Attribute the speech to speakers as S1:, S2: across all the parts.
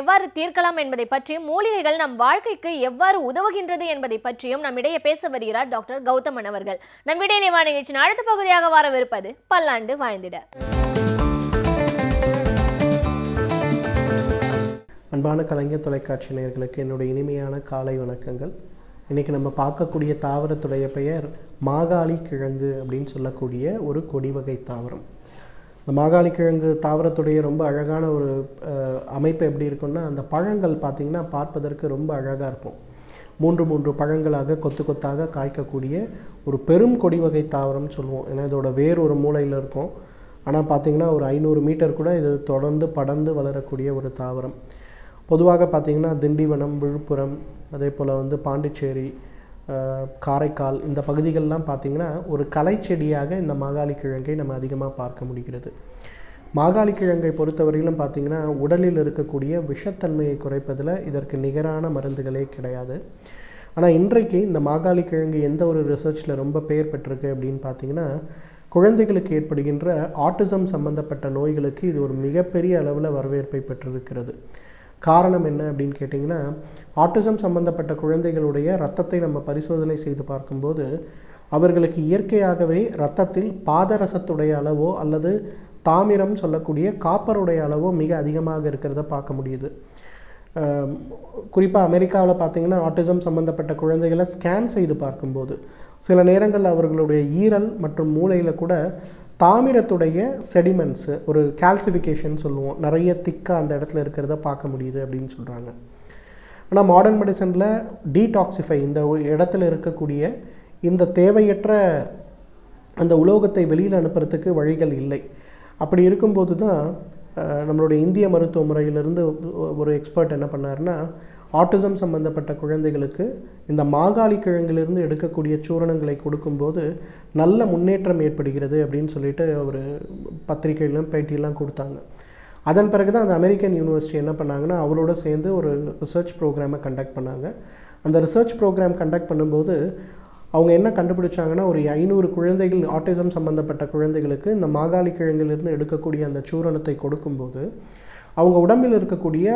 S1: எவ்வாறு தீர்க்கலாம் என்பதை பற்றியும் மூலிகைகள் நம் வாழ்க்கைக்கு எவ்வாறு உதவுகின்றது என்பதை பற்றியும் நம்மிடையே பேச வருகிறார் டாக்டர் கௌதமன் அவர்கள் நம் விடையிலேவா நிகழ்ச்சியின் அடுத்த பகுதியாக வரவிருப்பது பல்லாண்டு வாழ்ந்திட
S2: அன்பான கலைஞர் தொலைக்காட்சி நேர்களுக்கு என்னுடைய இனிமையான காலை வணக்கங்கள் இன்றைக்கி நம்ம பார்க்கக்கூடிய தாவரத்துடைய பெயர் மாகாளி கிழங்கு அப்படின்னு சொல்லக்கூடிய ஒரு கொடி வகை தாவரம் இந்த மாகாளி கிழங்கு தாவரத்துடைய ரொம்ப அழகான ஒரு அமைப்பு எப்படி இருக்குன்னா அந்த பழங்கள் பார்த்திங்கன்னா பார்ப்பதற்கு ரொம்ப அழகாக இருக்கும் மூன்று மூன்று பழங்களாக கொத்து கொத்தாக காய்க்கக்கூடிய ஒரு பெரும் கொடி வகை தாவரம்னு சொல்லுவோம் ஏன்னா இதோட வேர் ஒரு மூலையில் இருக்கும் ஆனால் பார்த்திங்கன்னா ஒரு ஐநூறு மீட்டர் கூட இது தொடர்ந்து படர்ந்து வளரக்கூடிய ஒரு தாவரம் பொதுவாக பார்த்திங்கன்னா திண்டிவனம் விழுப்புரம் அதே போல் வந்து பாண்டிச்சேரி காரைக்கால் இந்த பகுதிகளெலாம் பார்த்திங்கன்னா ஒரு கலை செடியாக இந்த மாகாளி கிழங்கை நம்ம அதிகமாக பார்க்க முடிகிறது மாகாளி கிழங்கை பொறுத்தவரையிலும் பார்த்திங்கன்னா உடலில் இருக்கக்கூடிய விஷத்தன்மையை குறைப்பதில் இதற்கு நிகரான மருந்துகளே கிடையாது ஆனால் இன்றைக்கு இந்த மாகாளி கிழங்கு எந்த ஒரு ரிசர்ச்சில் ரொம்ப பெயர் பெற்றிருக்கு அப்படின்னு பார்த்தீங்கன்னா குழந்தைகளுக்கு ஏற்படுகின்ற ஆட்டிசம் சம்பந்தப்பட்ட நோய்களுக்கு இது ஒரு மிகப்பெரிய அளவில் வரவேற்பை பெற்றிருக்கிறது காரணம் என்ன அப்படின்னு கேட்டிங்கன்னா ஆட்டிசம் சம்பந்தப்பட்ட குழந்தைகளுடைய ரத்தத்தை நம்ம பரிசோதனை செய்து பார்க்கும்போது அவர்களுக்கு இயற்கையாகவே ரத்தத்தில் பாதரசத்துடைய அளவோ அல்லது தாமிரம் சொல்லக்கூடிய காப்பருடைய அளவோ மிக அதிகமாக இருக்கிறத பார்க்க முடியுது குறிப்பாக அமெரிக்காவில் பார்த்தீங்கன்னா ஆட்டிசம் சம்மந்தப்பட்ட குழந்தைகளை ஸ்கேன் செய்து பார்க்கும்போது சில நேரங்களில் அவர்களுடைய ஈரல் மற்றும் மூளையில் கூட தாமிரத்துடைய செடிமெண்ட்ஸு ஒரு கால்சிஃபிகேஷன் சொல்லுவோம் நிறைய திக்காக அந்த இடத்துல இருக்கிறத பார்க்க முடியுது அப்படின்னு சொல்கிறாங்க ஆனால் மாடர்ன் மெடிசனில் டீடாக்சிஃபை இந்த இடத்துல இருக்கக்கூடிய இந்த தேவையற்ற அந்த உலோகத்தை வெளியில் அனுப்புறதுக்கு வழிகள் இல்லை அப்படி இருக்கும்போது தான் நம்மளுடைய இந்திய மருத்துவ முறையிலிருந்து ஒரு எக்ஸ்பர்ட் என்ன பண்ணார்னா ஆட்டிசம் சம்பந்தப்பட்ட குழந்தைகளுக்கு இந்த மாகாளி கிழங்கிலிருந்து எடுக்கக்கூடிய சூரணங்களை கொடுக்கும்போது நல்ல முன்னேற்றம் ஏற்படுகிறது அப்படின்னு சொல்லிட்டு ஒரு பத்திரிகைகளும் பேட்டியெல்லாம் கொடுத்தாங்க அதன் பிறகு தான் அந்த அமெரிக்கன் யூனிவர்சிட்டி என்ன பண்ணாங்கன்னா அவரோட சேர்ந்து ஒரு ரிசர்ச் ப்ரோக்ராமை கண்டக்ட் பண்ணாங்க அந்த ரிசர்ச் ப்ரோக்ராம் கண்டக்ட் பண்ணும்போது அவங்க என்ன கண்டுபிடிச்சாங்கன்னா ஒரு ஐநூறு குழந்தைகள் ஆட்டிசம் சம்மந்தப்பட்ட குழந்தைகளுக்கு இந்த மாகாளி கிழங்கிலிருந்து எடுக்கக்கூடிய அந்த சூரணத்தை கொடுக்கும்போது அவங்க உடம்பில் இருக்கக்கூடிய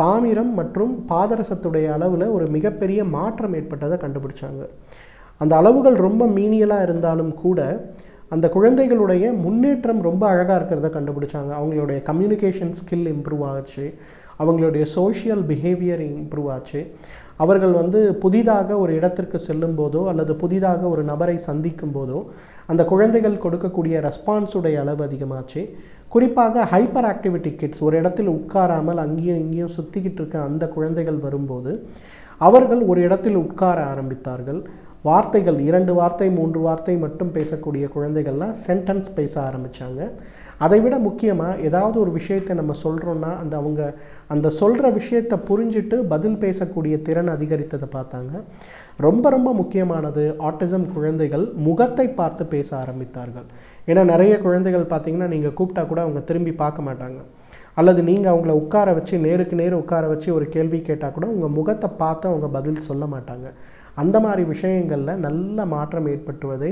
S2: தாமிரம் மற்றும் பாதரசத்துடைய அளவில் ஒரு மிகப்பெரிய மாற்றம் ஏற்பட்டதை கண்டுபிடிச்சாங்க அந்த அளவுகள் ரொம்ப மீனியலாக இருந்தாலும் கூட அந்த குழந்தைகளுடைய முன்னேற்றம் ரொம்ப அழகாக இருக்கிறத கண்டுபிடிச்சாங்க அவங்களுடைய கம்யூனிகேஷன் ஸ்கில் இம்ப்ரூவ் ஆச்சு அவங்களுடைய சோஷியல் பிஹேவியர் இம்ப்ரூவ் ஆச்சு அவர்கள் வந்து புதிதாக ஒரு இடத்திற்கு செல்லும் போதோ அல்லது புதிதாக ஒரு நபரை சந்திக்கும் போதோ அந்த குழந்தைகள் கொடுக்கக்கூடிய ரெஸ்பான்ஸுடைய அளவு அதிகமாச்சு குறிப்பாக ஹைப்பர் ஆக்டிவிட்டி கிட்ஸ் ஒரு இடத்தில் உட்காராமல் அங்கேயும் இங்கேயும் சுற்றிக்கிட்டு இருக்க அந்த குழந்தைகள் வரும்போது அவர்கள் ஒரு இடத்தில் உட்கார ஆரம்பித்தார்கள் வார்த்தைகள் இரண்டு வார்த்தை மூன்று வார்த்தை மட்டும் பேசக்கூடிய குழந்தைகள்லாம் சென்டென்ஸ் பேச ஆரம்பித்தாங்க அதை விட முக்கியமாக ஏதாவது ஒரு விஷயத்தை நம்ம சொல்கிறோன்னா அந்த அவங்க அந்த சொல்கிற விஷயத்தை புரிஞ்சுட்டு பதில் பேசக்கூடிய திறன் அதிகரித்ததை பார்த்தாங்க ரொம்ப ரொம்ப முக்கியமானது ஆட்டிசம் குழந்தைகள் முகத்தை பார்த்து பேச ஆரம்பித்தார்கள் ஏன்னா நிறைய குழந்தைகள் பார்த்தீங்கன்னா நீங்கள் கூப்பிட்டா கூட அவங்க திரும்பி பார்க்க மாட்டாங்க அல்லது நீங்கள் அவங்கள உட்கார வச்சு நேருக்கு நேர் உட்கார வச்சு ஒரு கேள்வி கேட்டால் கூட உங்கள் முகத்தை பார்த்து அவங்க பதில் சொல்ல மாட்டாங்க அந்த மாதிரி விஷயங்களில் நல்ல மாற்றம் ஏற்பட்டுவதை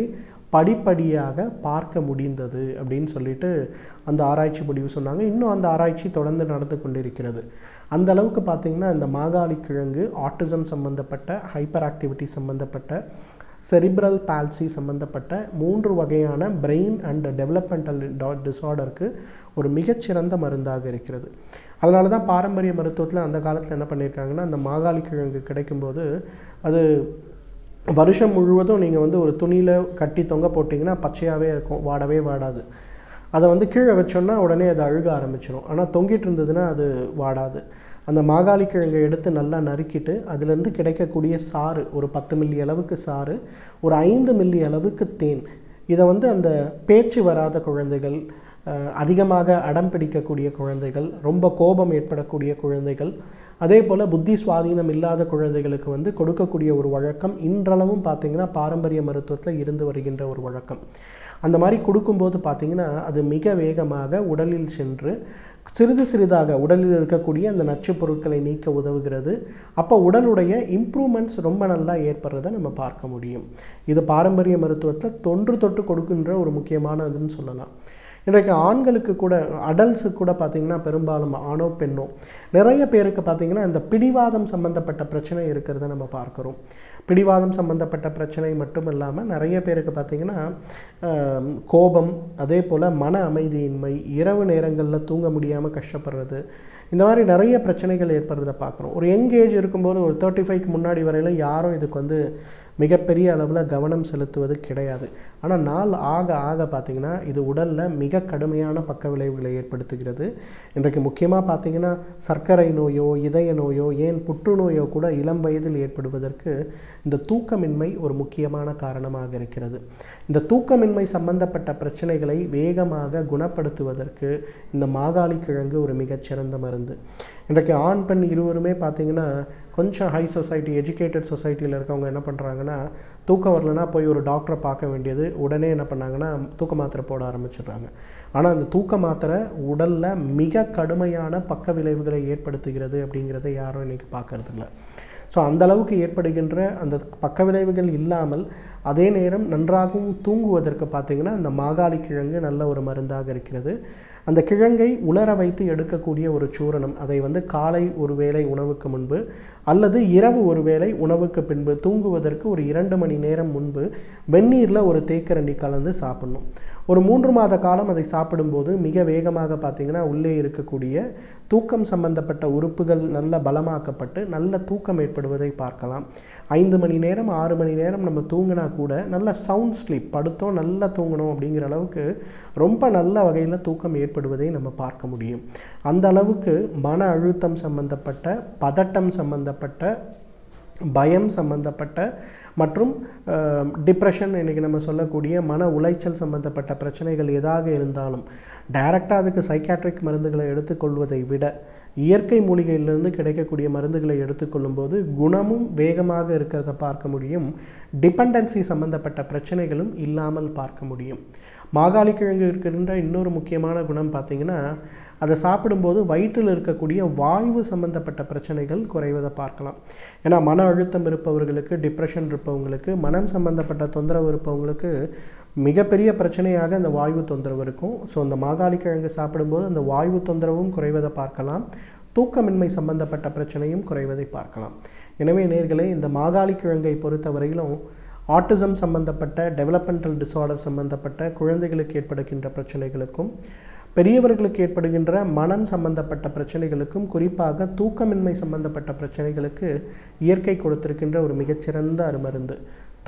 S2: படிப்படியாக பார்க்க முடிந்தது அப்படின்னு சொல்லிட்டு அந்த ஆராய்ச்சி முடிவு சொன்னாங்க இன்னும் அந்த ஆராய்ச்சி தொடர்ந்து நடந்து கொண்டிருக்கிறது அந்த அளவுக்கு பார்த்திங்கன்னா இந்த மாகாளி கிழங்கு ஆட்டிசம் சம்மந்தப்பட்ட ஹைப்பர் ஆக்டிவிட்டி சம்மந்தப்பட்ட செரிப்ரல் பால்சி சம்மந்தப்பட்ட மூன்று வகையான பிரெயின் அண்ட் டெவலப்மெண்டல் டிஸார்டருக்கு ஒரு மிகச்சிறந்த மருந்தாக இருக்கிறது அதனால தான் பாரம்பரிய மருத்துவத்தில் அந்த காலத்தில் என்ன பண்ணியிருக்காங்கன்னா அந்த மாகாளி கிழங்கு கிடைக்கும்போது அது வருஷம் முழுவதும் நீங்கள் வந்து ஒரு துணியில் கட்டி தொங்க போட்டிங்கன்னா பச்சையாகவே இருக்கும் வாடவே வாடாது அதை வந்து கீழே வச்சோன்னா உடனே அது அழுக ஆரம்பிச்சிடும் ஆனால் தொங்கிட்டு இருந்ததுன்னா அது வாடாது அந்த மாகாளி கிழங்கை எடுத்து நல்லா நறுக்கிட்டு அதுலேருந்து கிடைக்கக்கூடிய சாறு ஒரு பத்து மில்லி அளவுக்கு சாறு ஒரு ஐந்து மில்லி அளவுக்கு தேன் இதை வந்து அந்த பேச்சு வராத குழந்தைகள் அதிகமாக அடம் பிடிக்கக்கூடிய குழந்தைகள் ரொம்ப கோபம் ஏற்படக்கூடிய குழந்தைகள் அதே போல் புத்தி சுவாதீனம் இல்லாத குழந்தைகளுக்கு வந்து கொடுக்கக்கூடிய ஒரு வழக்கம் இன்றளவும் பார்த்திங்கன்னா பாரம்பரிய மருத்துவத்தில் இருந்து வருகின்ற ஒரு வழக்கம் அந்த மாதிரி கொடுக்கும்போது பார்த்திங்கன்னா அது மிக வேகமாக உடலில் சென்று சிறிது சிறிதாக உடலில் இருக்கக்கூடிய அந்த நச்சு பொருட்களை நீக்க உதவுகிறது அப்போ உடலுடைய இம்ப்ரூவ்மெண்ட்ஸ் ரொம்ப நல்லா ஏற்படுறதை நம்ம பார்க்க முடியும் இது பாரம்பரிய மருத்துவத்தில் தொன்று தொட்டு கொடுக்கின்ற ஒரு முக்கியமானதுன்னு சொல்லலாம் இன்றைக்கு ஆண்களுக்கு கூட அடல்ஸுக்கு கூட பார்த்திங்கன்னா பெரும்பாலும் ஆணோ பெண்ணோ நிறைய பேருக்கு பார்த்திங்கன்னா இந்த பிடிவாதம் சம்மந்தப்பட்ட பிரச்சனை இருக்கிறத நம்ம பார்க்குறோம் பிடிவாதம் சம்மந்தப்பட்ட பிரச்சனை மட்டும் இல்லாமல் நிறைய பேருக்கு பார்த்திங்கன்னா கோபம் அதே போல் மன அமைதியின்மை இரவு நேரங்களில் தூங்க முடியாமல் கஷ்டப்படுறது இந்த மாதிரி நிறைய பிரச்சனைகள் ஏற்படுறத பார்க்குறோம் ஒரு யங் ஏஜ் இருக்கும்போது ஒரு தேர்ட்டி ஃபைவ்க்கு முன்னாடி வரையிலும் யாரும் இதுக்கு வந்து மிகப்பெரிய அளவில் கவனம் செலுத்துவது கிடையாது ஆனால் நாள் ஆக ஆக பார்த்திங்கன்னா இது உடலில் மிக கடுமையான பக்க விளைவுகளை ஏற்படுத்துகிறது இன்றைக்கு முக்கியமாக பார்த்திங்கன்னா சர்க்கரை நோயோ இதய நோயோ ஏன் புற்றுநோயோ கூட இளம் வயதில் ஏற்படுவதற்கு இந்த தூக்கமின்மை ஒரு முக்கியமான காரணமாக இருக்கிறது இந்த தூக்கமின்மை சம்பந்தப்பட்ட பிரச்சனைகளை வேகமாக குணப்படுத்துவதற்கு இந்த மாகாளி கிழங்கு ஒரு மிகச்சிறந்த மருந்து இன்றைக்கு ஆண் பெண் இருவருமே பார்த்திங்கன்னா கொஞ்சம் ஹை சொசைட்டி எஜுகேட்டட் சொசைட்டியில் இருக்கவங்க என்ன பண்ணுறாங்கன்னா தூக்கம் வரலனா போய் ஒரு டாக்டரை பார்க்க வேண்டியது உடனே என்ன பண்ணாங்கன்னா தூக்க மாத்திரை போட ஆரம்பிச்சிடுறாங்க ஆனால் அந்த தூக்க மாத்திரை உடலில் மிக கடுமையான பக்க விளைவுகளை ஏற்படுத்துகிறது அப்படிங்கிறத யாரும் இன்றைக்கி பார்க்கறதில்ல ஸோ அந்தளவுக்கு ஏற்படுகின்ற அந்த பக்க விளைவுகள் இல்லாமல் அதே நேரம் நன்றாகவும் தூங்குவதற்கு பார்த்திங்கன்னா அந்த மாகாளி கிழங்கு நல்ல ஒரு மருந்தாக இருக்கிறது அந்த கிழங்கை உலர வைத்து எடுக்கக்கூடிய ஒரு சூரணம் அதை வந்து காலை ஒரு வேளை உணவுக்கு முன்பு அல்லது இரவு ஒரு வேளை உணவுக்கு பின்பு தூங்குவதற்கு ஒரு இரண்டு மணி நேரம் முன்பு வெந்நீரில் ஒரு தேக்கரண்டி கலந்து சாப்பிடணும் ஒரு மூன்று மாத காலம் அதை சாப்பிடும்போது மிக வேகமாக பார்த்திங்கன்னா உள்ளே இருக்கக்கூடிய தூக்கம் சம்பந்தப்பட்ட உறுப்புகள் நல்ல பலமாக்கப்பட்டு நல்ல தூக்கம் ஏற்படுவதை பார்க்கலாம் ஐந்து மணி நேரம் ஆறு மணி நேரம் நம்ம தூங்கினா கூட நல்ல சவுண்ட் ஸ்லீப் படுத்தோம் நல்லா தூங்கணும் அப்படிங்கிற அளவுக்கு ரொம்ப நல்ல வகையில் தூக்கம் ஏற்படுவதை நம்ம பார்க்க முடியும் அந்த அளவுக்கு மன அழுத்தம் சம்பந்தப்பட்ட பதட்டம் சம்பந்தப்பட்ட பயம் சம்பந்தப்பட்ட மற்றும் டிப்ரெஷன் இன்றைக்கி நம்ம சொல்லக்கூடிய மன உளைச்சல் சம்பந்தப்பட்ட பிரச்சனைகள் எதாக இருந்தாலும் டைரெக்டாக அதுக்கு சைக்காட்ரிக் மருந்துகளை எடுத்துக்கொள்வதை விட இயற்கை மூலிகையிலிருந்து கிடைக்கக்கூடிய மருந்துகளை எடுத்துக்கொள்ளும் போது குணமும் வேகமாக இருக்கிறத பார்க்க முடியும் டிபெண்டன்சி சம்பந்தப்பட்ட பிரச்சனைகளும் இல்லாமல் பார்க்க முடியும் மாகாளி கிழங்கு இருக்கின்ற இன்னொரு முக்கியமான குணம் பார்த்திங்கன்னா அதை சாப்பிடும்போது வயிற்றில் இருக்கக்கூடிய வாயு சம்மந்தப்பட்ட பிரச்சனைகள் குறைவதை பார்க்கலாம் ஏன்னா மன அழுத்தம் இருப்பவர்களுக்கு டிப்ரெஷன் இருப்பவங்களுக்கு மனம் சம்மந்தப்பட்ட தொந்தரவு இருப்பவங்களுக்கு மிகப்பெரிய பிரச்சனையாக அந்த வாயு தொந்தரவு இருக்கும் ஸோ அந்த மாகாளி கிழங்கு சாப்பிடும்போது அந்த வாயு தொந்தரவும் குறைவதை பார்க்கலாம் தூக்கமின்மை சம்பந்தப்பட்ட பிரச்சனையும் குறைவதை பார்க்கலாம் எனவே நேர்களே இந்த மாகாளி கிழங்கை பொறுத்த வரையிலும் ஆட்டிசம் சம்பந்தப்பட்ட டெவலப்மெண்டல் டிஸார்டர் சம்பந்தப்பட்ட குழந்தைகளுக்கு ஏற்படுகின்ற பிரச்சனைகளுக்கும் பெரியவர்களுக்கு ஏற்படுகின்ற மனம் சம்பந்தப்பட்ட பிரச்சனைகளுக்கும் குறிப்பாக தூக்கமின்மை சம்பந்தப்பட்ட பிரச்சனைகளுக்கு இயற்கை கொடுத்திருக்கின்ற ஒரு மிகச்சிறந்த அருமருந்து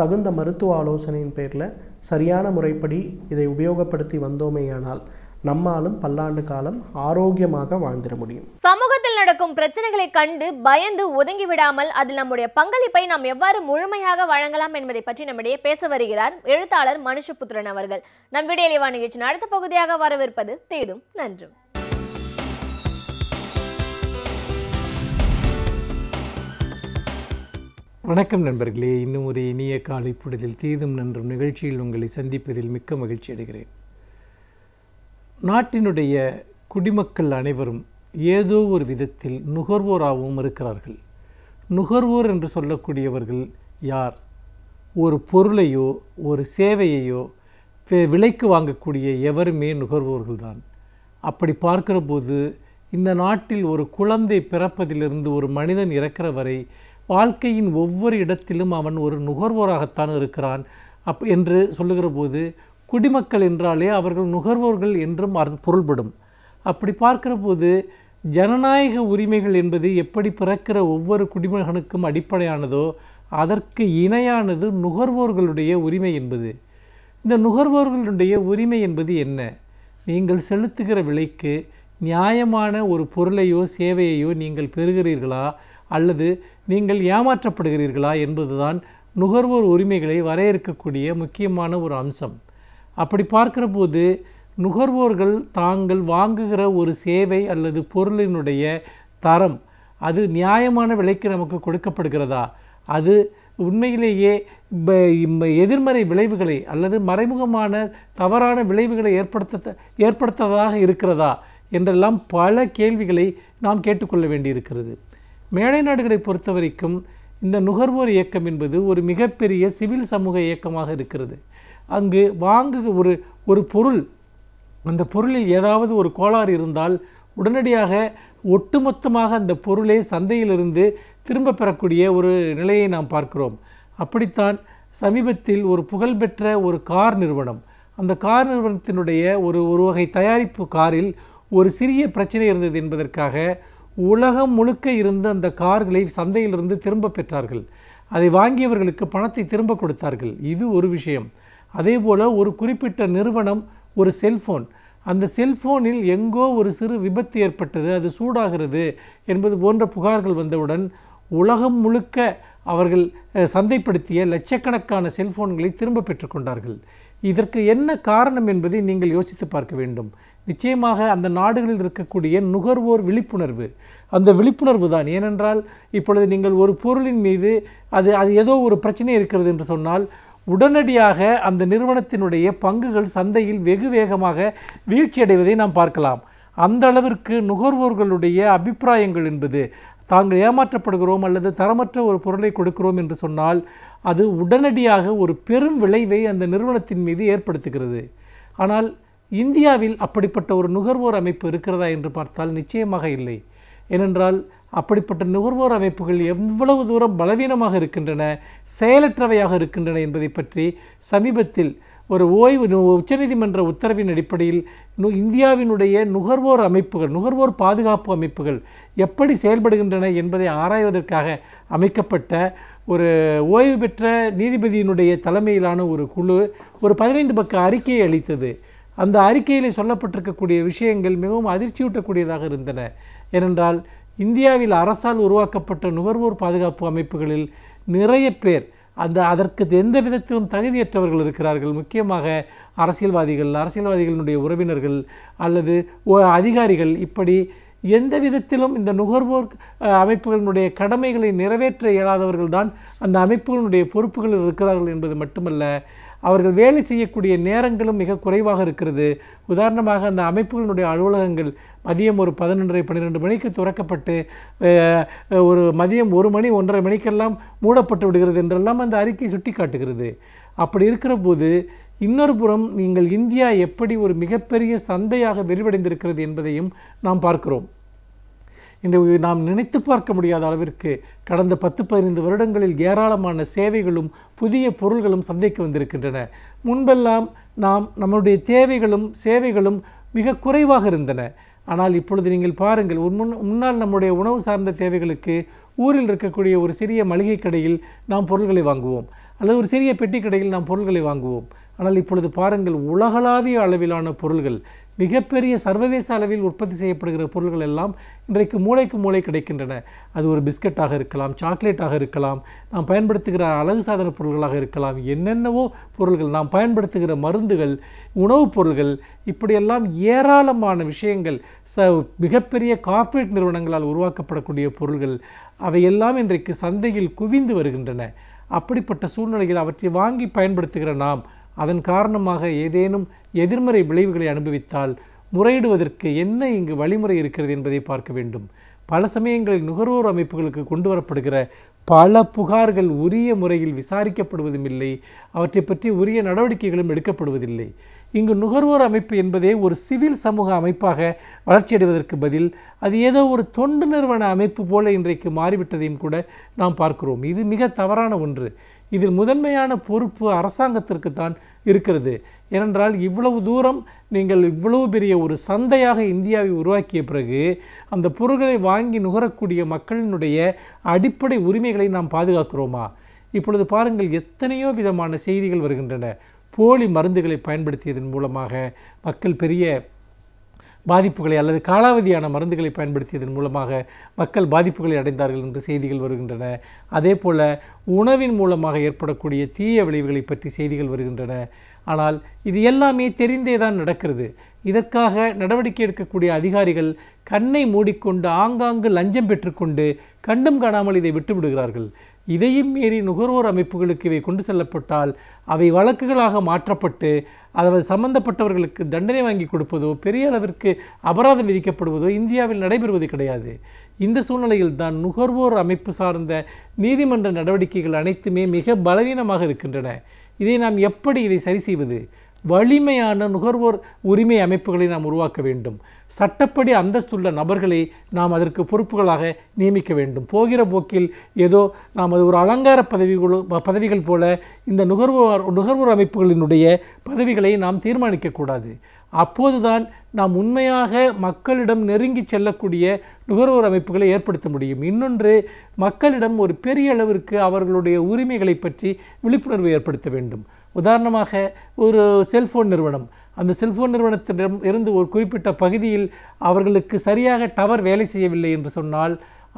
S2: தகுந்த மருத்துவ ஆலோசனையின் பேரில் சரியான முறைப்படி இதை உபயோகப்படுத்தி வந்தோமேயானால் நம்மாலும் பல்லாண்டு காலம் ஆரோக்கியமாக வாழ்ந்திட
S1: முடியும் சமூகத்தில் நடக்கும் பிரச்சனைகளை கண்டு பயந்து ஒதுங்கி விடாமல் அதில் நம்முடைய பங்களிப்பை நாம் எவ்வாறு முழுமையாக வழங்கலாம் என்பதை பற்றி நம்மிடையே பேச வருகிறார் எழுத்தாளர் மனுஷபுத்திரன் அவர்கள் நம் விடிய இவா நிகழ்ச்சியின் அடுத்த பகுதியாக வரவிருப்பது தேதும் நன்றும்
S3: வணக்கம் நண்பர்களே இன்னும் ஒரு இனிய காலை பொழுதில் தீதும் நன்றும் நிகழ்ச்சியில் உங்களை சந்திப்பதில் மிக்க மகிழ்ச்சி அடைகிறேன் நாட்டினுடைய குடிமக்கள் அனைவரும் ஏதோ ஒரு விதத்தில் நுகர்வோராகவும் இருக்கிறார்கள் நுகர்வோர் என்று சொல்லக்கூடியவர்கள் யார் ஒரு பொருளையோ ஒரு சேவையையோ விலைக்கு வாங்கக்கூடிய எவருமே நுகர்வோர்கள்தான் அப்படி பார்க்கிற போது இந்த நாட்டில் ஒரு குழந்தை பிறப்பதிலிருந்து ஒரு மனிதன் இறக்கிற வரை வாழ்க்கையின் ஒவ்வொரு இடத்திலும் அவன் ஒரு நுகர்வோராகத்தான் இருக்கிறான் அப் என்று சொல்லுகிற போது குடிமக்கள் என்றாலே அவர்கள் நுகர்வோர்கள் என்றும் அது பொருள்படும் அப்படி பார்க்கிறபோது போது ஜனநாயக உரிமைகள் என்பது எப்படி பிறக்கிற ஒவ்வொரு குடிமகனுக்கும் அடிப்படையானதோ அதற்கு இணையானது நுகர்வோர்களுடைய உரிமை என்பது இந்த நுகர்வோர்களுடைய உரிமை என்பது என்ன நீங்கள் செலுத்துகிற விலைக்கு நியாயமான ஒரு பொருளையோ சேவையையோ நீங்கள் பெறுகிறீர்களா அல்லது நீங்கள் ஏமாற்றப்படுகிறீர்களா என்பதுதான் நுகர்வோர் உரிமைகளை வரையறுக்கக்கூடிய முக்கியமான ஒரு அம்சம் அப்படி பார்க்குற போது நுகர்வோர்கள் தாங்கள் வாங்குகிற ஒரு சேவை அல்லது பொருளினுடைய தரம் அது நியாயமான விலைக்கு நமக்கு கொடுக்கப்படுகிறதா அது உண்மையிலேயே எதிர்மறை விளைவுகளை அல்லது மறைமுகமான தவறான விளைவுகளை ஏற்படுத்த ஏற்படுத்ததாக இருக்கிறதா என்றெல்லாம் பல கேள்விகளை நாம் கேட்டுக்கொள்ள வேண்டியிருக்கிறது மேலை நாடுகளை பொறுத்தவரைக்கும் இந்த நுகர்வோர் இயக்கம் என்பது ஒரு மிகப்பெரிய சிவில் சமூக இயக்கமாக இருக்கிறது அங்கு வாங்கு ஒரு ஒரு பொருள் அந்த பொருளில் ஏதாவது ஒரு கோளாறு இருந்தால் உடனடியாக ஒட்டுமொத்தமாக அந்த பொருளே சந்தையிலிருந்து திரும்ப பெறக்கூடிய ஒரு நிலையை நாம் பார்க்கிறோம் அப்படித்தான் சமீபத்தில் ஒரு புகழ்பெற்ற ஒரு கார் நிறுவனம் அந்த கார் நிறுவனத்தினுடைய ஒரு ஒரு வகை தயாரிப்பு காரில் ஒரு சிறிய பிரச்சனை இருந்தது என்பதற்காக உலகம் முழுக்க இருந்த அந்த கார்களை சந்தையிலிருந்து திரும்ப பெற்றார்கள் அதை வாங்கியவர்களுக்கு பணத்தை திரும்ப கொடுத்தார்கள் இது ஒரு விஷயம் அதே போல் ஒரு குறிப்பிட்ட நிறுவனம் ஒரு செல்ஃபோன் அந்த செல்ஃபோனில் எங்கோ ஒரு சிறு விபத்து ஏற்பட்டது அது சூடாகிறது என்பது போன்ற புகார்கள் வந்தவுடன் உலகம் முழுக்க அவர்கள் சந்தைப்படுத்திய லட்சக்கணக்கான செல்ஃபோன்களை திரும்ப பெற்றுக்கொண்டார்கள் இதற்கு என்ன காரணம் என்பதை நீங்கள் யோசித்து பார்க்க வேண்டும் நிச்சயமாக அந்த நாடுகளில் இருக்கக்கூடிய நுகர்வோர் விழிப்புணர்வு அந்த விழிப்புணர்வு தான் ஏனென்றால் இப்பொழுது நீங்கள் ஒரு பொருளின் மீது அது அது ஏதோ ஒரு பிரச்சனை இருக்கிறது என்று சொன்னால் உடனடியாக அந்த நிறுவனத்தினுடைய பங்குகள் சந்தையில் வெகு வேகமாக வீழ்ச்சியடைவதை நாம் பார்க்கலாம் அந்த அளவிற்கு நுகர்வோர்களுடைய அபிப்பிராயங்கள் என்பது தாங்கள் ஏமாற்றப்படுகிறோம் அல்லது தரமற்ற ஒரு பொருளை கொடுக்கிறோம் என்று சொன்னால் அது உடனடியாக ஒரு பெரும் விளைவை அந்த நிறுவனத்தின் மீது ஏற்படுத்துகிறது ஆனால் இந்தியாவில் அப்படிப்பட்ட ஒரு நுகர்வோர் அமைப்பு இருக்கிறதா என்று பார்த்தால் நிச்சயமாக இல்லை ஏனென்றால் அப்படிப்பட்ட நுகர்வோர் அமைப்புகள் எவ்வளவு தூரம் பலவீனமாக இருக்கின்றன செயலற்றவையாக இருக்கின்றன என்பதை பற்றி சமீபத்தில் ஒரு ஓய்வு உச்சநீதிமன்ற உத்தரவின் அடிப்படையில் இந்தியாவினுடைய நுகர்வோர் அமைப்புகள் நுகர்வோர் பாதுகாப்பு அமைப்புகள் எப்படி செயல்படுகின்றன என்பதை ஆராய்வதற்காக அமைக்கப்பட்ட ஒரு ஓய்வு பெற்ற நீதிபதியினுடைய தலைமையிலான ஒரு குழு ஒரு பதினைந்து பக்க அறிக்கையை அளித்தது அந்த அறிக்கையில் சொல்லப்பட்டிருக்கக்கூடிய விஷயங்கள் மிகவும் அதிர்ச்சியூட்டக்கூடியதாக இருந்தன ஏனென்றால் இந்தியாவில் அரசால் உருவாக்கப்பட்ட நுகர்வோர் பாதுகாப்பு அமைப்புகளில் நிறைய பேர் அந்த அதற்கு எந்த விதத்திலும் தகுதியற்றவர்கள் இருக்கிறார்கள் முக்கியமாக அரசியல்வாதிகள் அரசியல்வாதிகளினுடைய உறவினர்கள் அல்லது அதிகாரிகள் இப்படி எந்த விதத்திலும் இந்த நுகர்வோர் அமைப்புகளினுடைய கடமைகளை நிறைவேற்ற இயலாதவர்கள் தான் அந்த அமைப்புகளினுடைய பொறுப்புகளில் இருக்கிறார்கள் என்பது மட்டுமல்ல அவர்கள் வேலை செய்யக்கூடிய நேரங்களும் மிக குறைவாக இருக்கிறது உதாரணமாக அந்த அமைப்புகளுடைய அலுவலகங்கள் மதியம் ஒரு பதினொன்றரை பன்னிரெண்டு மணிக்கு துறக்கப்பட்டு ஒரு மதியம் ஒரு மணி ஒன்றரை மணிக்கெல்லாம் மூடப்பட்டு விடுகிறது என்றெல்லாம் அந்த அறிக்கை சுட்டி காட்டுகிறது அப்படி இருக்கிற போது இன்னொரு புறம் நீங்கள் இந்தியா எப்படி ஒரு மிகப்பெரிய சந்தையாக விரிவடைந்திருக்கிறது என்பதையும் நாம் பார்க்கிறோம் இன்று நாம் நினைத்து பார்க்க முடியாத அளவிற்கு கடந்த பத்து பதினைந்து வருடங்களில் ஏராளமான சேவைகளும் புதிய பொருள்களும் சந்தைக்கு வந்திருக்கின்றன முன்பெல்லாம் நாம் நம்முடைய தேவைகளும் சேவைகளும் மிக குறைவாக இருந்தன ஆனால் இப்பொழுது நீங்கள் பாருங்கள் முன் முன்னால் நம்முடைய உணவு சார்ந்த தேவைகளுக்கு ஊரில் இருக்கக்கூடிய ஒரு சிறிய மளிகை கடையில் நாம் பொருள்களை வாங்குவோம் அல்லது ஒரு சிறிய பெட்டி கடையில் நாம் பொருள்களை வாங்குவோம் ஆனால் இப்பொழுது பாருங்கள் உலகளாவிய அளவிலான பொருள்கள் மிகப்பெரிய சர்வதேச அளவில் உற்பத்தி செய்யப்படுகிற பொருள்கள் எல்லாம் இன்றைக்கு மூளைக்கு மூளை கிடைக்கின்றன அது ஒரு பிஸ்கட்டாக இருக்கலாம் சாக்லேட்டாக இருக்கலாம் நாம் பயன்படுத்துகிற அழகு சாதன பொருள்களாக இருக்கலாம் என்னென்னவோ பொருள்கள் நாம் பயன்படுத்துகிற மருந்துகள் உணவுப் பொருள்கள் இப்படியெல்லாம் ஏராளமான விஷயங்கள் ச மிகப்பெரிய கார்ப்பரேட் நிறுவனங்களால் உருவாக்கப்படக்கூடிய பொருள்கள் அவையெல்லாம் இன்றைக்கு சந்தையில் குவிந்து வருகின்றன அப்படிப்பட்ட சூழ்நிலையில் அவற்றை வாங்கி பயன்படுத்துகிற நாம் அதன் காரணமாக ஏதேனும் எதிர்மறை விளைவுகளை அனுபவித்தால் முறையிடுவதற்கு என்ன இங்கு வழிமுறை இருக்கிறது என்பதை பார்க்க வேண்டும் பல சமயங்களில் நுகர்வோர் அமைப்புகளுக்கு கொண்டு வரப்படுகிற பல புகார்கள் உரிய முறையில் விசாரிக்கப்படுவதும் இல்லை அவற்றை பற்றி உரிய நடவடிக்கைகளும் எடுக்கப்படுவதில்லை இங்கு நுகர்வோர் அமைப்பு என்பதே ஒரு சிவில் சமூக அமைப்பாக வளர்ச்சியடைவதற்கு பதில் அது ஏதோ ஒரு தொண்டு நிறுவன அமைப்பு போல இன்றைக்கு மாறிவிட்டதையும் கூட நாம் பார்க்கிறோம் இது மிக தவறான ஒன்று இதில் முதன்மையான பொறுப்பு அரசாங்கத்திற்கு தான் இருக்கிறது ஏனென்றால் இவ்வளவு தூரம் நீங்கள் இவ்வளவு பெரிய ஒரு சந்தையாக இந்தியாவை உருவாக்கிய பிறகு அந்த பொருட்களை வாங்கி நுகரக்கூடிய மக்களினுடைய அடிப்படை உரிமைகளை நாம் பாதுகாக்கிறோமா இப்பொழுது பாருங்கள் எத்தனையோ விதமான செய்திகள் வருகின்றன போலி மருந்துகளை பயன்படுத்தியதன் மூலமாக மக்கள் பெரிய பாதிப்புகளை அல்லது காலாவதியான மருந்துகளை பயன்படுத்தியதன் மூலமாக மக்கள் பாதிப்புகளை அடைந்தார்கள் என்று செய்திகள் வருகின்றன அதே போல் உணவின் மூலமாக ஏற்படக்கூடிய தீய விளைவுகளை பற்றி செய்திகள் வருகின்றன ஆனால் இது எல்லாமே தெரிந்தே தான் நடக்கிறது இதற்காக நடவடிக்கை எடுக்கக்கூடிய அதிகாரிகள் கண்ணை மூடிக்கொண்டு ஆங்காங்கு லஞ்சம் பெற்றுக்கொண்டு கண்டும் காணாமல் இதை விட்டுவிடுகிறார்கள் இதையும் மீறி நுகர்வோர் அமைப்புகளுக்கு இவை கொண்டு செல்லப்பட்டால் அவை வழக்குகளாக மாற்றப்பட்டு அதாவது சம்பந்தப்பட்டவர்களுக்கு தண்டனை வாங்கி கொடுப்பதோ பெரிய அளவிற்கு அபராதம் விதிக்கப்படுவதோ இந்தியாவில் நடைபெறுவது கிடையாது இந்த சூழ்நிலையில் தான் நுகர்வோர் அமைப்பு சார்ந்த நீதிமன்ற நடவடிக்கைகள் அனைத்துமே மிக பலவீனமாக இருக்கின்றன இதை நாம் எப்படி இதை சரி செய்வது வலிமையான நுகர்வோர் உரிமை அமைப்புகளை நாம் உருவாக்க வேண்டும் சட்டப்படி அந்தஸ்துள்ள நபர்களை நாம் அதற்கு பொறுப்புகளாக நியமிக்க வேண்டும் போகிற போக்கில் ஏதோ நாம் அது ஒரு அலங்கார பதவிகளோ பதவிகள் போல இந்த நுகர்வோர் நுகர்வோர் அமைப்புகளினுடைய பதவிகளை நாம் தீர்மானிக்கக்கூடாது அப்போதுதான் நாம் உண்மையாக மக்களிடம் நெருங்கி செல்லக்கூடிய நுகர்வோர் அமைப்புகளை ஏற்படுத்த முடியும் இன்னொன்று மக்களிடம் ஒரு பெரிய அளவிற்கு அவர்களுடைய உரிமைகளை பற்றி விழிப்புணர்வு ஏற்படுத்த வேண்டும் உதாரணமாக ஒரு செல்ஃபோன் நிறுவனம் அந்த செல்ஃபோன் நிறுவனத்திடம் இருந்து ஒரு குறிப்பிட்ட பகுதியில் அவர்களுக்கு சரியாக டவர் வேலை செய்யவில்லை என்று சொன்னால்